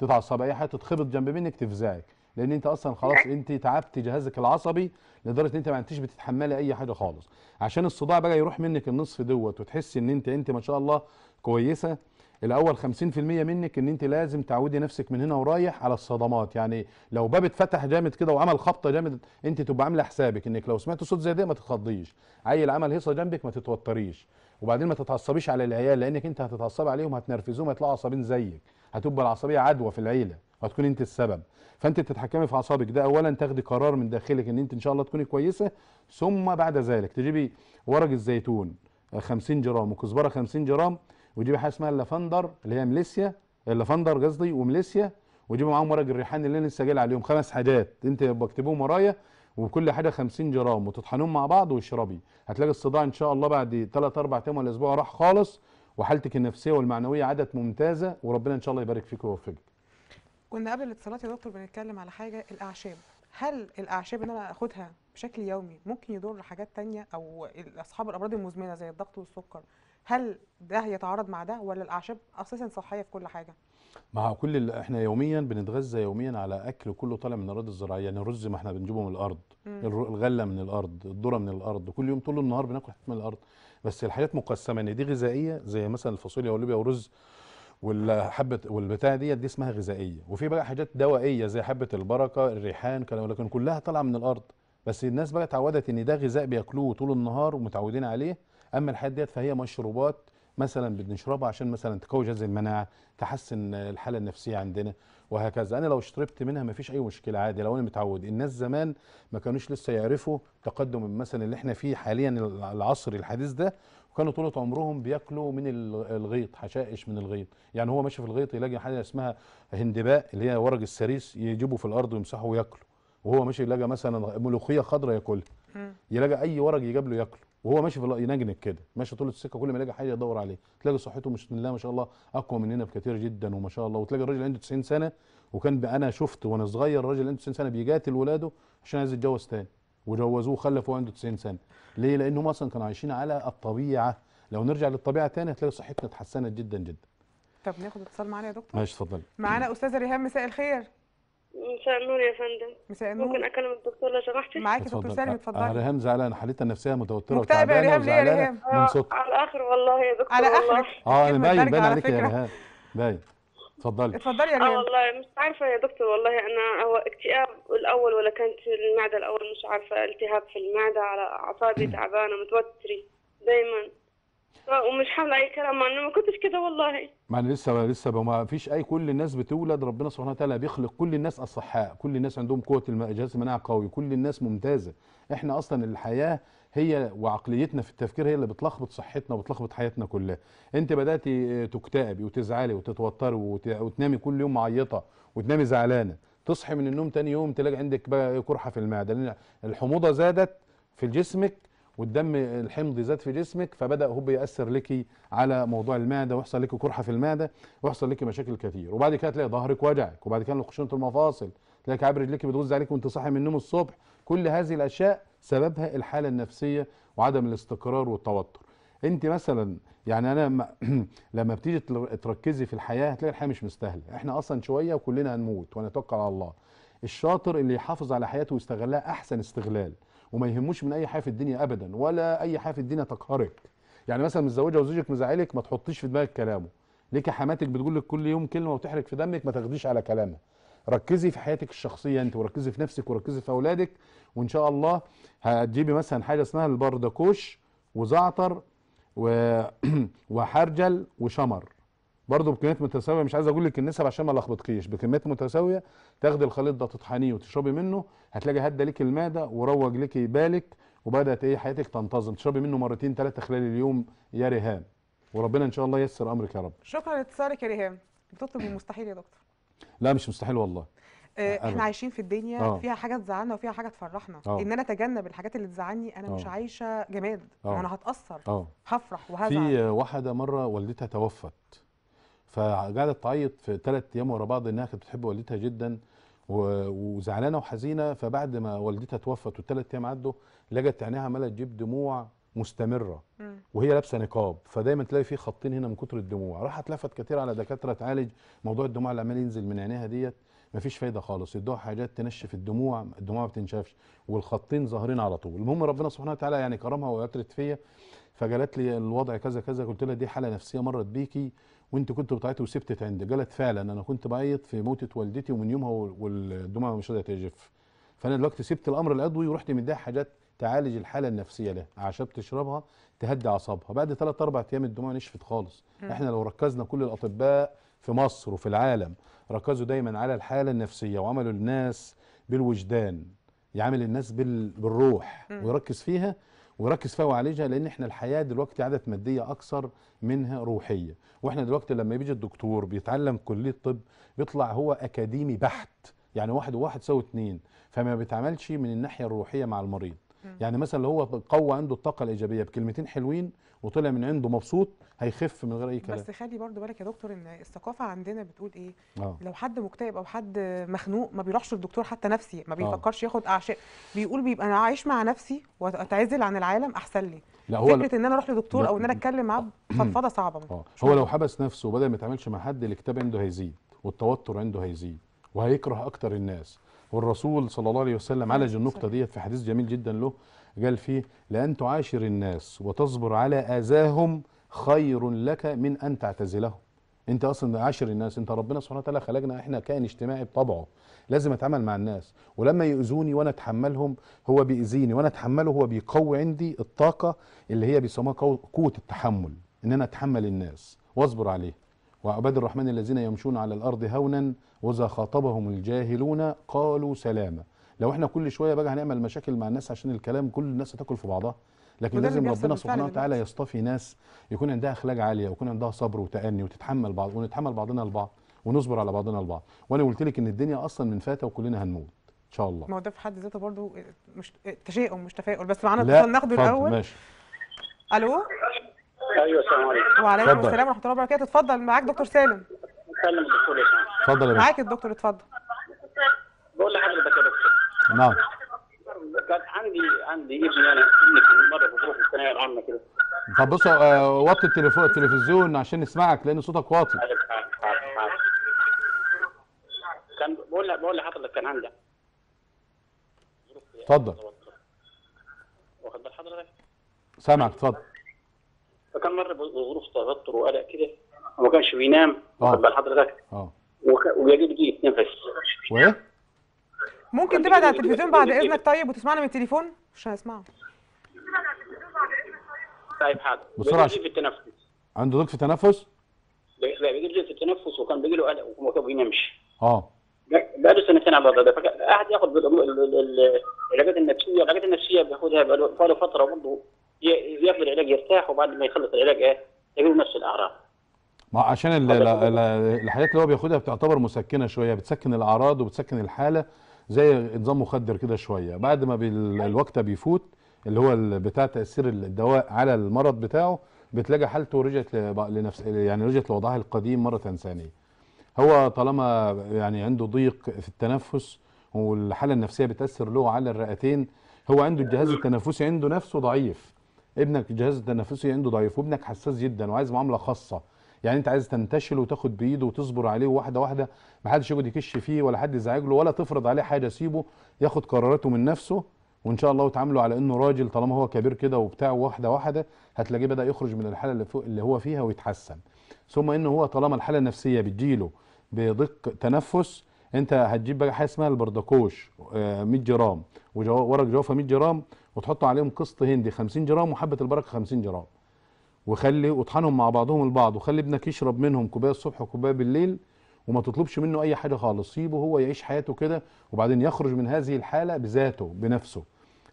تتعصبي اي حاجه تتخبط جنب منك تفزعك لان انت اصلا خلاص انت تعبت جهازك العصبي لدرجه ان انت ما انتش بتتحملي اي حاجه خالص عشان الصداع بقى يروح منك النصف دوت وتحسي ان انت انت ما شاء الله كويسه الاول 50% منك ان انت لازم تعودي نفسك من هنا ورايح على الصدمات يعني لو باب اتفتح جامد كده وعمل خبطه جامد انت تبقى عامله حسابك انك لو سمعت صوت زي ده ما تتخضيش عيل عمل هيصه جنبك ما تتوتريش وبعدين ما تتعصبيش على العيال لانك انت هتتعصب عليهم هتنرفزهم هيطلعوا عصابين زيك هتبقى العصبيه عدوى في العيله وهتكون انت السبب فانت تتحكمي في اعصابك ده اولا تاخدي قرار من داخلك ان انت ان شاء الله تكوني كويسه ثم بعد ذلك تجيبي ورق الزيتون 50 آه، جرام وكزبره 50 جرام وتجيبي حاجه اسمها اللافندر اللي هي ميليسيا اللافندر قصدي وميليسيا وتجيبي معاهم ورق الريحان اللي انا لسه جاي عليهم خمس حاجات انت بكتبهم ورايا وكل حاجه 50 جرام وتطحنهم مع بعض واشربي هتلاقي الصداع ان شاء الله بعد 3 4 ايام ولا اسبوع راح خالص وحالتك النفسيه والمعنويه عادت ممتازه وربنا ان شاء الله يبارك فيك ويوفقك كنا قبل الاتصالات يا دكتور بنتكلم على حاجه الاعشاب هل الاعشاب اللي انا اخدها بشكل يومي ممكن يضر حاجات تانية او اصحاب الامراض المزمنه زي الضغط والسكر هل ده يتعارض مع ده ولا الاعشاب اساسا صحيه في كل حاجه مع كل احنا يوميا بنتغذى يوميا على اكل كله طالع من الاراضي الزراعيه يعني الرز ما احنا بنجيبه من الارض مم. الغله من الارض الذره من الارض كل يوم طول النهار بناكل حاجات من الارض بس الحاجات مقسمه ان دي غذائيه زي مثلا الفاصوليا واللوبيا والرز والحبه والبتاع ديت دي اسمها غذائيه وفي بقى حاجات دوائيه زي حبه البركه الريحان كلام لكن كلها طالعه من الارض بس الناس بقى اتعودت ان ده غذاء بياكلوه طول النهار ومتعودين عليه اما الحاجات ديت فهي مشروبات مثلا بنشربها عشان مثلا تقوي جهاز المناعه تحسن الحاله النفسيه عندنا وهكذا انا لو اشتربت منها مفيش اي مشكله عادي لو انا متعود الناس زمان ما كانوش لسه يعرفوا تقدم مثلا اللي احنا فيه حاليا العصر الحديث ده وكانوا طول عمرهم بياكلوا من الغيط حشائش من الغيط يعني هو ماشي في الغيط يلاقي حاجه اسمها هندباء اللي هي ورق السريس يجيبوا في الارض ويمسحوا وياكلوا وهو ماشي يلاقي مثلا ملوخيه خضراء ياكلها يلاقي اي ورق يجاب له ياكله وهو ماشي في ينجنك كده ماشي طول السكه كل ما يلاقي حاجه يدور عليه تلاقي صحته مش الله ما شاء الله اقوى مننا بكثير جدا وما شاء الله وتلاقي الراجل عنده 90 سنه وكان انا شفت وانا صغير الراجل عنده 90 سنه بيجاتل ولاده عشان عايز يتجوز تاني وجوزوه خلفوه عنده 90 سنه ليه لانهم اصلا كانوا عايشين على الطبيعه لو نرجع للطبيعه تاني هتلاقي صحتنا اتحسنت جدا جدا طب ناخد اتصال معانا يا دكتور ماشي اتفضل معانا استاذه ريهام مساء الخير مساء النور يا فندم مساء النور ممكن اكلم الدكتور لو سمحتي معاكي دكتور سالم اتفضلي ريهام زعلان حالتها النفسيه متوتره وتعبانه ريهام من آه، صوتك على الاخر والله يا دكتور على اخر اه انا باين باين عليك يا ريهام باين اتفضلي اتفضلي يا ريهام اه والله مش عارفه يا دكتور والله انا هو اكتئاب الاول ولا كانت المعده الاول مش عارفه التهاب في المعده على اعصابي تعبانه متوتري دايما آه، ومش حامل اي كلام ما انا ما كنتش كده والله ما انا لسه لسه ما فيش اي كل الناس بتولد ربنا سبحانه وتعالى بيخلق كل الناس اصحاء كل الناس عندهم قوه الجهاز المناعه قوي كل الناس ممتازه احنا اصلا الحياه هي وعقليتنا في التفكير هي اللي بتلخبط صحتنا وبتلخبط حياتنا كلها انت بداتي آه، تكتئبي وتزعلي وتتوتري وتنامي كل يوم معيطه وتنامي زعلانه تصحي من النوم تاني يوم تلاقي عندك بقى كرحه في المعده لان الحموضه زادت في جسمك والدم الحمضي زاد في جسمك فبدا هو بيأثر لك على موضوع المعده ويحصل لك قرحه في المعده ويحصل لك مشاكل كثير وبعد كده تلاقي ظهرك وجعك وبعد كده خشونه المفاصل تلاقي عبر رجلك بتغز عليك وانت صاحي من النوم الصبح كل هذه الاشياء سببها الحاله النفسيه وعدم الاستقرار والتوتر انت مثلا يعني انا لما بتيجي تركزي في الحياه هتلاقي الحياه مش مستاهله احنا اصلا شويه وكلنا هنموت ونتوكل على الله الشاطر اللي يحافظ على حياته ويستغلها احسن استغلال وما يهموش من اي حاجه في الدنيا ابدا ولا اي حاجه في الدنيا تقهرك يعني مثلا متزوجه وزوجك مزعلك ما تحطيش في دماغك كلامه ليك حماتك بتقول لك كل يوم كلمه وتحرق في دمك ما تاخديش على كلامها ركزي في حياتك الشخصيه انت وركزي في نفسك وركزي في اولادك وان شاء الله هتجيبي مثلا حاجه اسمها البردكوش وزعتر و... وحرجل وشمر برضه بكميات متساويه مش عايز اقول لك النسب عشان ما لخبطكيش بكميات متساويه تاخدي الخليط ده تطحنيه وتشربي منه هتلاقي هدى ليكي المعده وروج ليكي بالك وبدات ايه حياتك تنتظم تشربي منه مرتين ثلاثه خلال اليوم يا ريهام وربنا ان شاء الله ييسر امرك يا رب شكرا لاتصالك يا ريهام بتطلب المستحيل يا دكتور لا مش مستحيل والله آه، احنا عايشين في الدنيا أوه. فيها حاجه تزعلنا وفيها حاجه تفرحنا أوه. ان انا اتجنب الحاجات اللي تزعلني انا أوه. مش آه. عايشه جماد أوه. انا هتاثر أوه. هفرح وهزعل في واحده مره والدتها توفت فقعدت تعيط في ثلاث ايام ورا بعض انها كانت بتحب والدتها جدا وزعلانه وحزينه فبعد ما والدتها توفت والثلاث ايام عدوا لقت عينيها عماله تجيب دموع مستمره وهي لابسه نقاب فدايما تلاقي في خطين هنا من كتر الدموع راحت لفت كتير على دكاتره تعالج موضوع الدموع اللي عمال ينزل من عينيها ديت مفيش فايده خالص يدوها حاجات تنشف الدموع الدموع ما بتنشفش والخطين ظاهرين على طول المهم ربنا سبحانه وتعالى يعني كرمها ويترت فيا فقالت لي الوضع كذا كذا قلت لها دي حاله نفسيه مرت بيكي وانت كنت بتعيط وسبت تعند قالت فعلا انا كنت بعيط في موتة والدتي ومن يومها والدموع مش راضيه تجف فانا دلوقتي سبت الامر العضوي ورحت مديها حاجات تعالج الحاله النفسيه لها اعشاب تشربها تهدي اعصابها بعد ثلاث اربع ايام الدموع نشفت خالص م. احنا لو ركزنا كل الاطباء في مصر وفي العالم ركزوا دايما على الحاله النفسيه وعملوا الناس بالوجدان يعامل الناس بالروح ويركز فيها وركز فيها وعالجها لان احنا الحياه دلوقتي عادت ماديه اكثر منها روحيه واحنا دلوقتي لما بيجي الدكتور بيتعلم كليه طب بيطلع هو اكاديمي بحت يعني واحد وواحد سوى اتنين فما بيتعاملش من الناحيه الروحيه مع المريض يعني مثلا لو هو قوى عنده الطاقه الايجابيه بكلمتين حلوين وطلع من عنده مبسوط هيخف من غير اي كلام بس خلي برضو بالك يا دكتور ان الثقافه عندنا بتقول ايه آه. لو حد مكتئب او حد مخنوق ما بيروحش للدكتور حتى نفسي ما آه. بيفكرش آه. ياخد اعشاب بيقول بيبقى انا عايش مع نفسي واتعزل عن العالم احسن لي لا هو فكره ان انا اروح لدكتور او ان انا اتكلم معاه فضفضه صعبه آه. هو لو حبس نفسه وبدا ما يتعاملش مع حد الاكتئاب عنده هيزيد والتوتر عنده هيزيد وهيكره اكتر الناس والرسول صلى الله عليه وسلم عالج النقطة ديت في حديث جميل جدا له قال فيه لأن تعاشر الناس وتصبر على أذاهم خير لك من أن تعتزلهم انت اصلا عاشر الناس انت ربنا سبحانه وتعالى خلقنا احنا كائن اجتماعي بطبعه لازم اتعامل مع الناس ولما يؤذوني وانا اتحملهم هو بيأذيني وانا اتحمله هو بيقوي عندي الطاقه اللي هي بيسموها قوه التحمل ان انا اتحمل الناس واصبر عليهم وعباد الرحمن الذين يمشون على الأرض هونا وإذا خاطبهم الجاهلون قالوا سلاما لو احنا كل شوية بقى هنعمل مشاكل مع الناس عشان الكلام كل الناس هتاكل في بعضها لكن لازم ربنا سبحانه وتعالى يصطفي ناس يكون عندها اخلاق عاليه ويكون عندها صبر وتاني وتتحمل بعض ونتحمل بعضنا البعض ونصبر على بعضنا البعض وانا قلت لك ان الدنيا اصلا من فاتة وكلنا هنموت ان شاء الله ما هو ده في حد ذاته برضه مش تشاؤم مش تفاؤل بس معانا اتصال ناخده الاول ماشي الو ايوه السلام عليكم وعليكم السلام ورحمه الله وبركاته اتفضل معاك دكتور سالم اتكلم الدكتور يا إيه؟ اتفضل يا معاك الدكتور اتفضل بقول لحضرتك يا دكتور نعم كان عندي عندي يعني ابني انا ابني مره في الثانويه العامه كده طب بص آه، وطي التليفون التلفزيون عشان نسمعك لان صوتك واطي كان بقول بقول لحضرتك كان عندي اتفضل واخد بال حضرتك سامعك اتفضل فكان مر بظروف توتر وقلق كده وما كانش بينام واخد بال حضرتك اه وجاله ضيق يتنفس وايه؟ ممكن تبعد على التلفزيون بعد اذنك طيب وتسمعنا من التليفون؟ مش هسمعه طيب حاضر بسرعه في التنفس عنده ضيق في التنفس؟ لا بيجي له في التنفس وكان بيجي له قلق وما كان بينامش اه بقى له سنتين على ده فقعد ياخد العلاجات النفسيه العلاجات النفسيه بياخدها بقى له فتره برضه ياخذ العلاج يرتاح وبعد ما يخلص العلاج ايه تجيله نفس الاعراض ما عشان الحاجات اللي هو بياخدها بتعتبر مسكنه شويه بتسكن الاعراض وبتسكن الحاله زي نظام مخدر كده شويه بعد ما الوقت بيفوت اللي هو بتاع تاثير الدواء على المرض بتاعه بتلاقي حالته رجعت لنفس يعني رجعت لوضعها القديم مره ثانيه هو طالما يعني عنده ضيق في التنفس والحاله النفسيه بتاثر له على الرئتين هو عنده الجهاز التنفسي عنده نفسه ضعيف ابنك الجهاز التنفسي عنده ضعيف وابنك حساس جدا وعايز معامله خاصه يعني انت عايز تنتشل وتاخد بايده وتصبر عليه واحده واحده ما حدش يقعد يكش فيه ولا حد يزعج له ولا تفرض عليه حاجه سيبه ياخد قراراته من نفسه وان شاء الله وتعامله على انه راجل طالما هو كبير كده وبتاع واحده واحده هتلاقيه بدا يخرج من الحاله اللي, فوق اللي هو فيها ويتحسن ثم ان هو طالما الحاله النفسيه بتجيله بدق تنفس انت هتجيب بقى حاجه اسمها البردكوش 100 آه، جرام وورق جوافه 100 جرام وتحط عليهم قسط هندي 50 جرام وحبه البركه 50 جرام وخلي وطحنهم مع بعضهم البعض وخلي ابنك يشرب منهم كوبايه الصبح وكوبايه بالليل وما تطلبش منه اي حاجه خالص سيبه هو يعيش حياته كده وبعدين يخرج من هذه الحاله بذاته بنفسه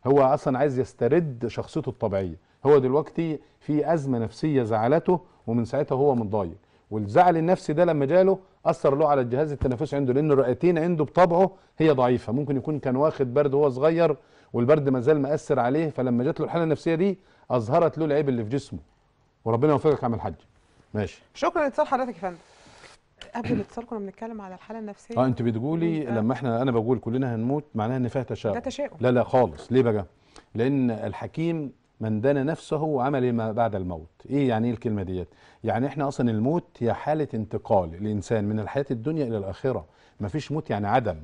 هو اصلا عايز يسترد شخصيته الطبيعيه هو دلوقتي في ازمه نفسيه زعلته ومن ساعتها هو متضايق والزعل النفسي ده لما جاله اثر له على الجهاز التنفسي عنده لان الرئتين عنده بطبعه هي ضعيفه ممكن يكون كان واخد برد وهو صغير والبرد ما زال مأثر عليه فلما جات له الحاله النفسيه دي اظهرت له العيب اللي في جسمه وربنا يوفقك يا عم الحاج ماشي شكرا لاتصال حضرتك يا فندم قبل الاتصال كنا بنتكلم على الحاله النفسيه اه انت بتقولي لما احنا انا بقول كلنا هنموت معناها ان فيها تشاؤم ده تشاؤم لا لا خالص ليه بقى لان الحكيم من دان نفسه عمل ما بعد الموت ايه يعني ايه الكلمه ديت يعني احنا اصلا الموت هي حاله انتقال الانسان من الحياه الدنيا الى الاخره مفيش موت يعني عدم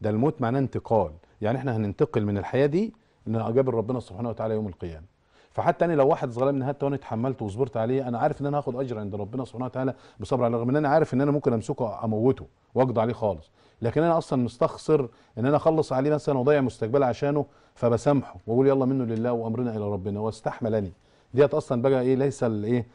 ده الموت معناه انتقال يعني احنا هننتقل من الحياه دي ان لقبر ربنا سبحانه وتعالى يوم القيامه فحتى انا لو واحد ظلمني من هات وانا اتحملته وصبرت عليه انا عارف ان انا هاخد اجر عند ربنا سبحانه وتعالى بصبر على رغم ان انا عارف ان انا ممكن امسكه اموته واقضي عليه خالص لكن انا اصلا مستخسر ان انا اخلص عليه مثلا واضيع مستقبلي عشانه فبسامحه واقول يلا منه لله وامرنا الى ربنا واستحملني ديت اصلا بقى ايه ليس الايه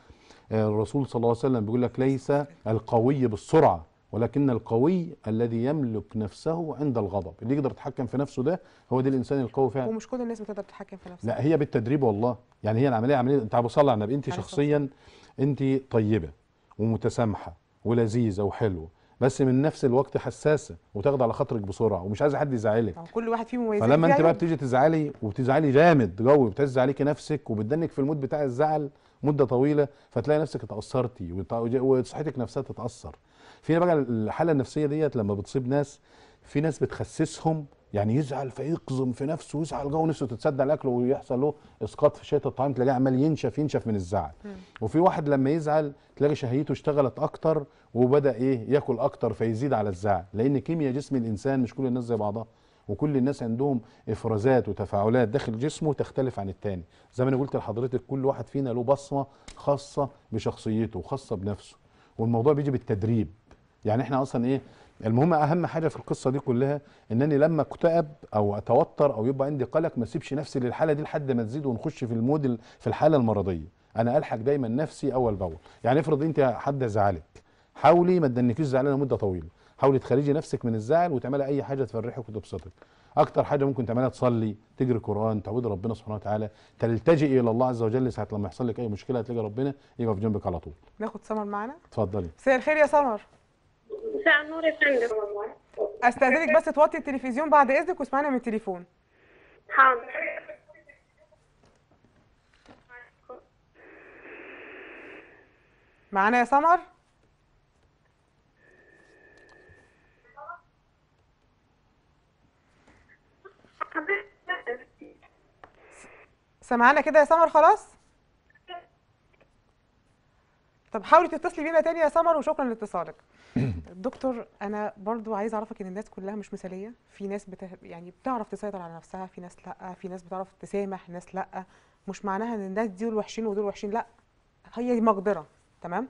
الرسول صلى الله عليه وسلم بيقول لك ليس القوي بالسرعه ولكن القوي الذي يملك نفسه عند الغضب اللي يقدر يتحكم في نفسه ده هو ده الانسان القوي فعلا ومش كل الناس بتقدر تتحكم في نفسها لا هي بالتدريب والله يعني هي العمليه عمليه انت ابو صلى على النبي انت شخصيا انت طيبه ومتسامحه ولذيذه وحلوه بس من نفس الوقت حساسه وتاخد على خاطرك بسرعه ومش عايزه حد يزعلك كل واحد فيه مميزات فلما انت بقى بتيجي تزعلي وبتزعلي جامد جوي بتهز عليكي نفسك وبتدنك في المود بتاع الزعل مده طويله فتلاقي نفسك اتاثرتي وصحتك نفسها تتاثر في بقى الحاله النفسيه ديت لما بتصيب ناس في ناس بتخسسهم يعني يزعل فيقزم في نفسه ويزعل جوه نفسه تتسدى الاكل ويحصل له اسقاط في شهيه الطعام تلاقيه عمال ينشف ينشف من الزعل وفي واحد لما يزعل تلاقي شهيته اشتغلت اكتر وبدا ايه ياكل اكتر فيزيد على الزعل لان كيمياء جسم الانسان مش كل الناس زي بعضها وكل الناس عندهم افرازات وتفاعلات داخل جسمه تختلف عن التاني زي ما انا قلت لحضرتك كل واحد فينا له بصمه خاصه بشخصيته وخاصه بنفسه والموضوع بيجي بالتدريب يعني احنا اصلا ايه المهم اهم حاجه في القصه دي كلها انني لما اكتئب او اتوتر او يبقى عندي قلق ما اسيبش نفسي للحاله دي لحد ما تزيد ونخش في المود في الحاله المرضيه انا الحق دايما نفسي اول باول يعني افرض انت حد زعلك حاولي ما تدنكيش زعلانه مده طويله حاولي تخرجي نفسك من الزعل وتعملي اي حاجه تفرحك وتبسطك اكتر حاجه ممكن تعملها تصلي تجري قران تعود ربنا سبحانه وتعالى تلتجئي الى الله عز وجل ساعه لما يحصل لك اي مشكله هتلاقي ربنا يبقى جنبك على طول ناخد سمر معانا اتفضلي مساء الخير يا سمر مساء النور يا فندم استاذنك بس توطي التلفزيون بعد اذنك واسمعنا من التليفون حاضر معانا يا سمر سمعنا كده يا سمر خلاص طب حاولي تتصلي بينا تاني يا سمر وشكرا لاتصالك دكتور انا برضو عايز اعرفك ان الناس كلها مش مثاليه في ناس بت... يعني بتعرف تسيطر على نفسها في ناس لا في ناس بتعرف تسامح ناس لا مش معناها ان الناس دي وحشين ودول وحشين لا هي مقدره تمام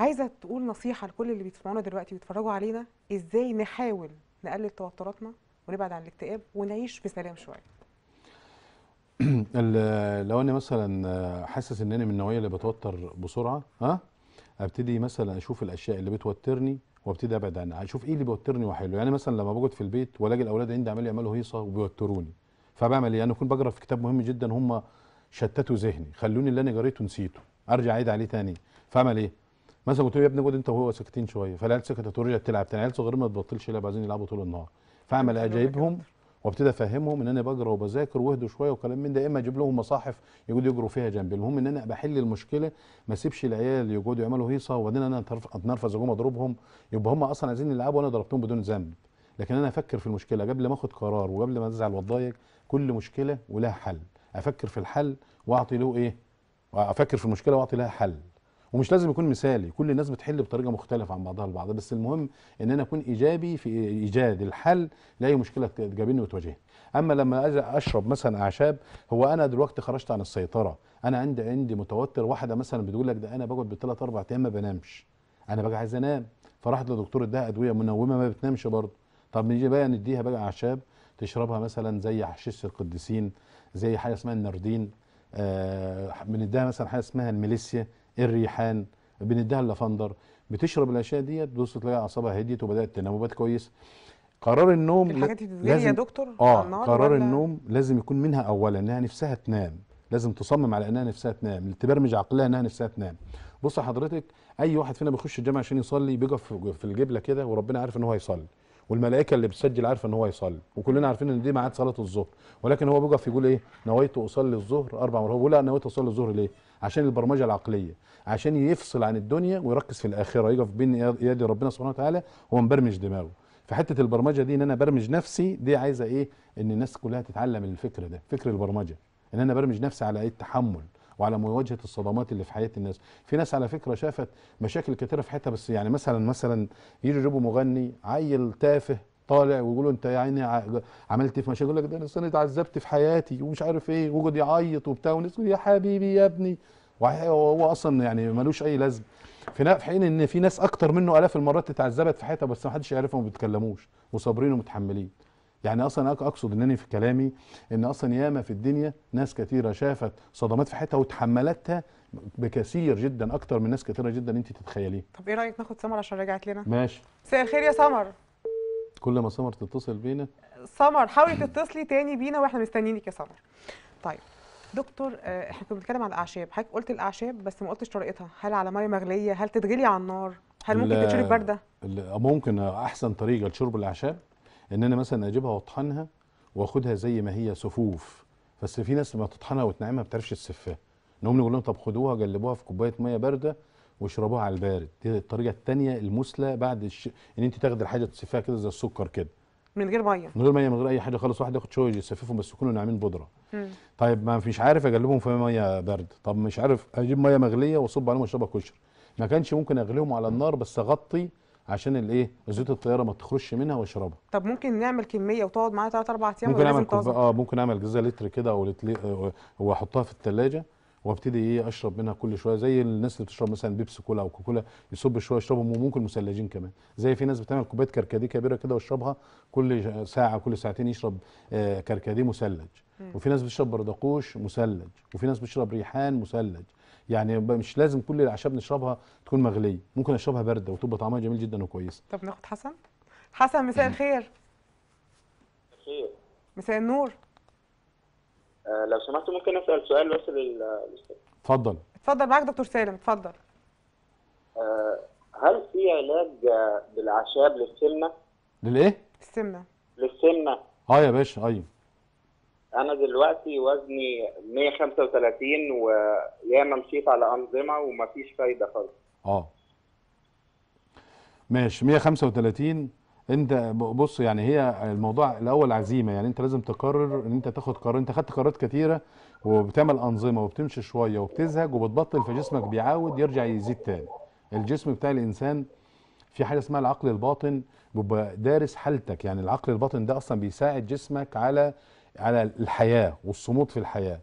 عايزه تقول نصيحه لكل اللي بيسمعونا دلوقتي ويتفرجوا علينا ازاي نحاول نقلل توتراتنا ونبعد عن الاكتئاب ونعيش بسلام شويه لو انا مثلا حاسس ان انا من النوعيه اللي بتوتر بسرعه ها ابتدي مثلا اشوف الاشياء اللي بتوترني وابتدي ابعد عنها اشوف ايه اللي بيوترني واحله يعني مثلا لما بقعد في البيت والاقي الاولاد عندي عمال يعملوا هيصه وبيوتروني فبعمل ايه انا اكون بقرا في كتاب مهم جدا هم شتتوا ذهني خلوني اللي انا قريته نسيته ارجع اعيد عليه تاني فاعمل ايه مثلا قلت له يا ابني اقعد انت وهو ساكتين شويه فالعيال سكتت ورجعت تلعب تاني عيال صغيرين ما تبطلش يلعبوا عايزين يلعبوا طول النهار فاعمل إيه؟ اجيبهم وابتدي افهمهم ان انا بقرا وبذاكر واهدوا شويه وكلام من ده اما اجيب لهم مصاحف يقعدوا يجروا فيها جنبي المهم ان انا بحل المشكله ما اسيبش العيال يقعدوا يعملوا هيصه وبعدين انا اتنرفز اقوم اضربهم يبقى هم اصلا عايزين يلعبوا وانا ضربتهم بدون ذنب لكن انا افكر في المشكله قبل ما اخد قرار وقبل ما ازعل واتضايق كل مشكله ولها حل افكر في الحل واعطي له ايه افكر في المشكله واعطي لها حل ومش لازم يكون مثالي كل الناس بتحل بطريقه مختلفه عن بعضها البعض بس المهم ان انا اكون ايجابي في ايجاد الحل لاي مشكله تقابلني وتواجهني اما لما أجي اشرب مثلا اعشاب هو انا دلوقتي خرجت عن السيطره انا عندي عندي متوتر واحده مثلا بتقول لك ده انا بقعد بالثلاث اربع ايام ما بنامش انا بقى عايز انام فراحت لدكتور اداها ادويه منومه ما بتنامش برضه طب نيجي بقى نديها بقى اعشاب تشربها مثلا زي حشيش القديسين زي حاجه اسمها النردين آه، بنديها آه مثلا حاجه اسمها الميليسيا الريحان بنديها اللافندر بتشرب الاشياء ديت بتبص تلاقي اعصابها هديت وبدات تنام وبقت كويس قرار النوم الحاجات دي يا دكتور اه قرار ولا؟ النوم لازم يكون منها اولا انها نفسها تنام لازم تصمم على انها نفسها تنام تبرمج عقلها انها نفسها تنام بص حضرتك اي واحد فينا بيخش الجامع عشان يصلي بيقف في الجبله كده وربنا عارف ان هو هيصلي والملائكه اللي بتسجل عارفه ان هو هيصلي وكلنا عارفين ان دي ميعاد صلاه الظهر ولكن هو بيقف يقول ايه نويت اصلي الظهر اربع مرات بيقول لا نويت اصلي الظهر ليه عشان البرمجه العقليه عشان يفصل عن الدنيا ويركز في الاخره يقف بين يدي ربنا سبحانه وتعالى هو مبرمج دماغه فحته البرمجه دي ان انا برمج نفسي دي عايزه ايه ان الناس كلها تتعلم الفكر ده فكر البرمجه ان انا برمج نفسي على ايه التحمل وعلى مواجهه الصدمات اللي في حياه الناس في ناس على فكره شافت مشاكل كتيره في حياتها بس يعني مثلا مثلا يجي يجيبوا مغني عيل تافه طالع ويقول له انت يعني عملت إيه في مشاكل يقول لك ده انا اتعذبت في حياتي ومش عارف ايه ويقعد يعيط وبتاع والناس تقول يا حبيبي يا ابني وهو اصلا يعني ملوش اي لازمه في حين ان في ناس اكتر منه الاف المرات اتعذبت في حياتها بس ما حدش يعرفهم وما بيتكلموش وصابرين ومتحملين يعني اصلا اقصد انني في كلامي ان اصلا ياما في الدنيا ناس كثيره شافت صدمات في حياتها وتحملتها بكثير جدا اكتر من ناس كثيره جدا انت تتخيليه طب ايه رايك ناخد سمر عشان رجعت لنا ماشي مساء الخير يا سمر كل ما سمر تتصل بينا سمر حاولي تتصلي تاني بينا واحنا مستنيينك يا سمر طيب دكتور آه، احنا كنا بنتكلم على الاعشاب حضرتك قلت الاعشاب بس ما قلتش طريقتها هل على ميه مغليه هل تتغلي على النار هل ممكن تتشرب بارده ممكن احسن طريقه لشرب الاعشاب ان انا مثلا اجيبها واطحنها واخدها زي ما هي صفوف بس في ناس لما تطحنها وتنعمها ما بتعرفش تسفها نقوم نقول لهم طب خدوها جلبوها في كوبايه ميه بارده واشربوها على البارد دي الطريقه الثانيه المثلى بعد الش... ان انت تاخدي الحاجه تصفيها كده زي السكر كده من غير ميه من غير ميه من غير اي حاجه خالص واحد ياخد شويه يصففهم بس يكونوا ناعمين بودره مم. طيب ما مش عارف اجلبهم في ميه بارده طب مش عارف اجيب ميه مغليه واصب عليهم واشربها كشري ما كانش ممكن اغليهم على النار بس اغطي عشان الايه زيوت الطياره ما تخرجش منها واشربها طب ممكن نعمل كميه وتقعد معايا 3 4 ايام ممكن اعمل اه ممكن اعمل جزء لتر كده او آه، واحطها في الثلاجه وابتدي ايه اشرب منها كل شويه زي الناس اللي بتشرب مثلا بيبسي كولا او كوكولا يصب شويه يشربهم وممكن مثلجين كمان زي في ناس بتعمل كوبايه كركديه كبيره كده ويشربها كل ساعه كل ساعتين يشرب آه، كركديه مثلج وفي ناس بتشرب بردقوش مثلج وفي ناس بتشرب ريحان مثلج يعني مش لازم كل الاعشاب نشربها تكون مغليه ممكن اشربها بارده وتبقى طعمها جميل جدا وكويسه طب ناخد حسن حسن مساء الخير خير مساء النور آه، لو سمحت ممكن اسال سؤال بس للاستاذ اتفضل اتفضل معاك دكتور سالم اتفضل آه، هل في علاج بالاعشاب للسمنه؟ للايه؟ السمنه للسمنه اه يا باشا ايوه انا دلوقتي وزني 135 وياما مشيت على انظمه ومفيش فايده خالص اه ماشي 135 انت بص يعني هي الموضوع الاول عزيمه يعني انت لازم تقرر ان انت تاخد قرار انت خدت قرارات كثيره وبتعمل انظمه وبتمشي شويه وبتزهج وبتبطل فجسمك بيعاود يرجع يزيد تاني الجسم بتاع الانسان في حاجه اسمها العقل الباطن بيبقى دارس حالتك يعني العقل الباطن ده اصلا بيساعد جسمك على على الحياه والصمود في الحياه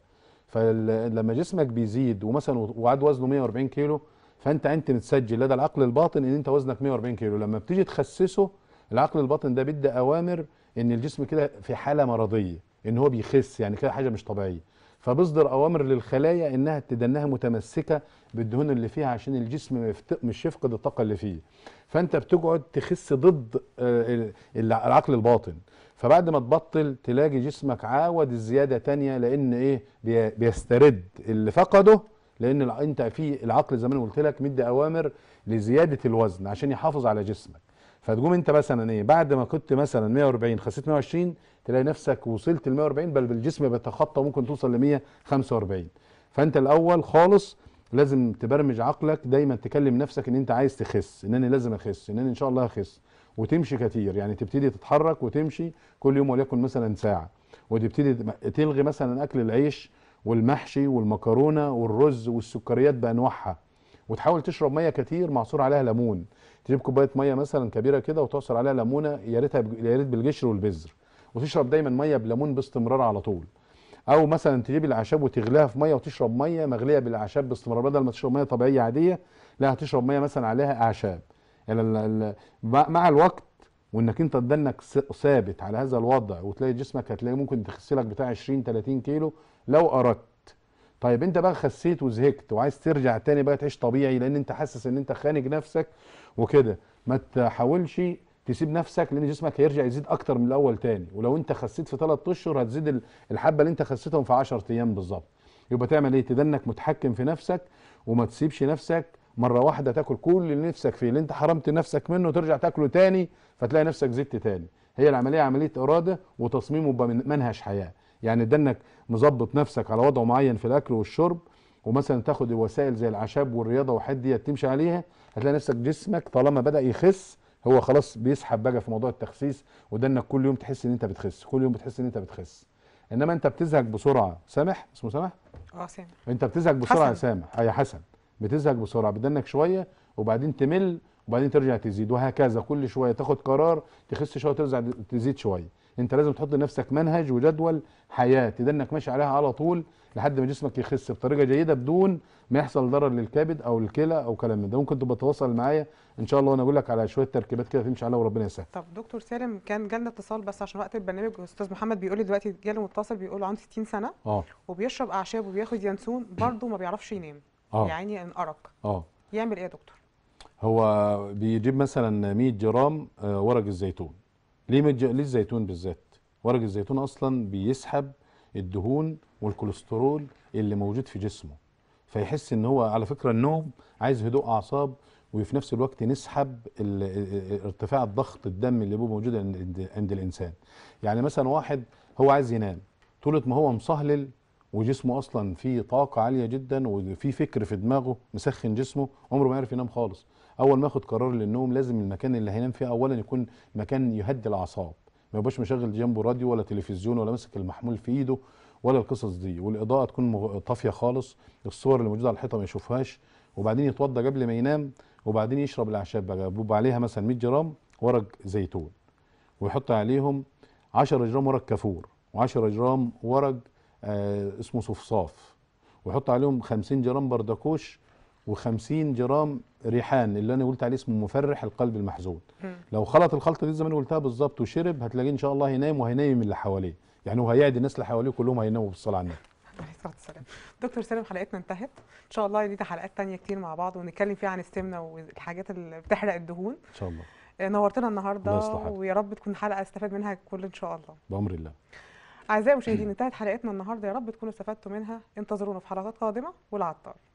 فلما جسمك بيزيد ومثلا وعاد وزنه 140 كيلو فانت انت متسجل لدى العقل الباطن ان انت وزنك 140 كيلو لما بتيجي تخسسه العقل الباطن ده بيدي اوامر ان الجسم كده في حاله مرضيه ان هو بيخس يعني كده حاجه مش طبيعيه فبيصدر اوامر للخلايا انها تدنها متمسكه بالدهون اللي فيها عشان الجسم مش يفقد الطاقه اللي فيه فانت بتقعد تخس ضد آه، العقل الباطن فبعد ما تبطل تلاقي جسمك عاود الزياده تانية لان ايه بيسترد اللي فقده لان انت في العقل زي ما انا قلت لك مدي اوامر لزياده الوزن عشان يحافظ على جسمك فتقوم انت مثلا ايه بعد ما كنت مثلا 140 خسيت 120 تلاقي نفسك وصلت ل 140 بل بالجسم بيتخطى ممكن توصل ل 145 فانت الاول خالص لازم تبرمج عقلك دايما تكلم نفسك ان انت عايز تخس ان انا لازم اخس ان انا ان شاء الله هخس وتمشي كتير يعني تبتدي تتحرك وتمشي كل يوم وليكن مثلا ساعه وتبتدي تلغي مثلا اكل العيش والمحشي والمكرونه والرز والسكريات بانواعها وتحاول تشرب ميه كتير معصور عليها ليمون تجيب كوبايه ميه مثلا كبيره كده وتعصر عليها ليمونه يا ريتها يا ريت بالجشر والبذر وتشرب دايما ميه بليمون باستمرار على طول او مثلا تجيب الاعشاب وتغليها في ميه وتشرب ميه مغليه بالاعشاب باستمرار بدل ما تشرب ميه طبيعيه عاديه لا هتشرب ميه مثلا عليها اعشاب مع الوقت وانك انت تدنك ثابت على هذا الوضع وتلاقي جسمك هتلاقي ممكن تخسلك بتاع 20 30 كيلو لو اردت طيب انت بقى خسيت وزهقت وعايز ترجع تاني بقى تعيش طبيعي لان انت حاسس ان انت خانق نفسك وكده ما تحاولش تسيب نفسك لان جسمك هيرجع يزيد اكتر من الاول تاني ولو انت خسيت في 3 اشهر هتزيد الحبه اللي انت خسيتهم في 10 ايام بالظبط يبقى تعمل ايه تدنك متحكم في نفسك وما تسيبش نفسك مره واحده تاكل كل اللي نفسك فيه اللي انت حرمت نفسك منه ترجع تاكله تاني فتلاقي نفسك زدت تاني هي العمليه عمليه اراده وتصميم ومنهج حياه يعني ده انك مظبط نفسك على وضع معين في الاكل والشرب ومثلا تاخد الوسائل زي العشاب والرياضه والحاجات دي تمشي عليها هتلاقي نفسك جسمك طالما بدا يخس هو خلاص بيسحب بقى في موضوع التخسيس وده انك كل يوم تحس ان انت بتخس كل يوم بتحس ان انت بتخس انما انت بتزهق بسرعه سامح اسمه سامح اه سامح انت بتزهق بسرعه حسن. سامح اي آه، حسن بتزهق بسرعه بدنك شويه وبعدين تمل وبعدين ترجع تزيد وهكذا كل شويه تاخد قرار تخس شويه ترجع تزيد شويه انت لازم تحط لنفسك منهج وجدول حياه تدنك ماشي عليها على طول لحد ما جسمك يخس بطريقه جيده بدون ما يحصل ضرر للكبد او الكلى او كلام من ده ممكن تبقى تتواصل معايا ان شاء الله وانا اقول لك على شويه تركيبات كده تمشي عليها وربنا يسهل طب دكتور سالم كان جالنا اتصال بس عشان وقت البرنامج استاذ محمد بيقول لي دلوقتي جاله متصل بيقول له عنده 60 سنه اه وبيشرب اعشاب وبياخد ينسون برده ما بيعرفش ينام اه يعني انقرق اه يعمل ايه يا دكتور هو بيجيب مثلا 100 جرام آه، ورق الزيتون ليه متج... ليه الزيتون بالذات ورق الزيتون اصلا بيسحب الدهون والكوليسترول اللي موجود في جسمه فيحس ان هو على فكره النوم عايز هدوء اعصاب وفي نفس الوقت نسحب ارتفاع الضغط الدم اللي بيبقى موجود عند الانسان يعني مثلا واحد هو عايز ينام طول ما هو مصهلل وجسمه اصلا فيه طاقه عاليه جدا وفي فكر في دماغه مسخن جسمه عمره ما يعرف ينام خالص اول ما اخد قرار للنوم لازم المكان اللي هينام فيه اولا يكون مكان يهدي الاعصاب ما يبقاش مشغل جنبه راديو ولا تلفزيون ولا ماسك المحمول في ايده ولا القصص دي والاضاءه تكون طافيه خالص الصور اللي موجوده على الحيطه ما يشوفهاش وبعدين يتوضى قبل ما ينام وبعدين يشرب الاعشاب بقى بيبقى عليها مثلا 100 جرام ورق زيتون ويحط عليهم 10 جرام ورق كافور و10 جرام ورق آه اسمه صفصاف ويحط عليهم 50 جرام بردكوش و50 جرام ريحان اللي انا قلت عليه اسمه مفرح القلب المحزون لو خلط الخلطه دي زي ما انا قلتها بالظبط وشرب هتلاقيه ان شاء الله هينام وهينيم اللي حواليه يعني هو هيعدي الناس اللي حواليه كلهم هيناموا بالصلاه على النبي عليه الصلاه والسلام دكتور سالم حلقتنا انتهت ان شاء الله لينا حلقات تانية كتير مع بعض ونتكلم فيها عن السمنه والحاجات اللي بتحرق الدهون ان شاء الله نورتنا النهارده ويا رب تكون حلقه استفاد منها الكل ان شاء الله بامر الله اعزائي المشاهدين انتهت حلقتنا النهارده يا رب تكونوا استفدتوا منها انتظرونا في حلقات قادمه والعطار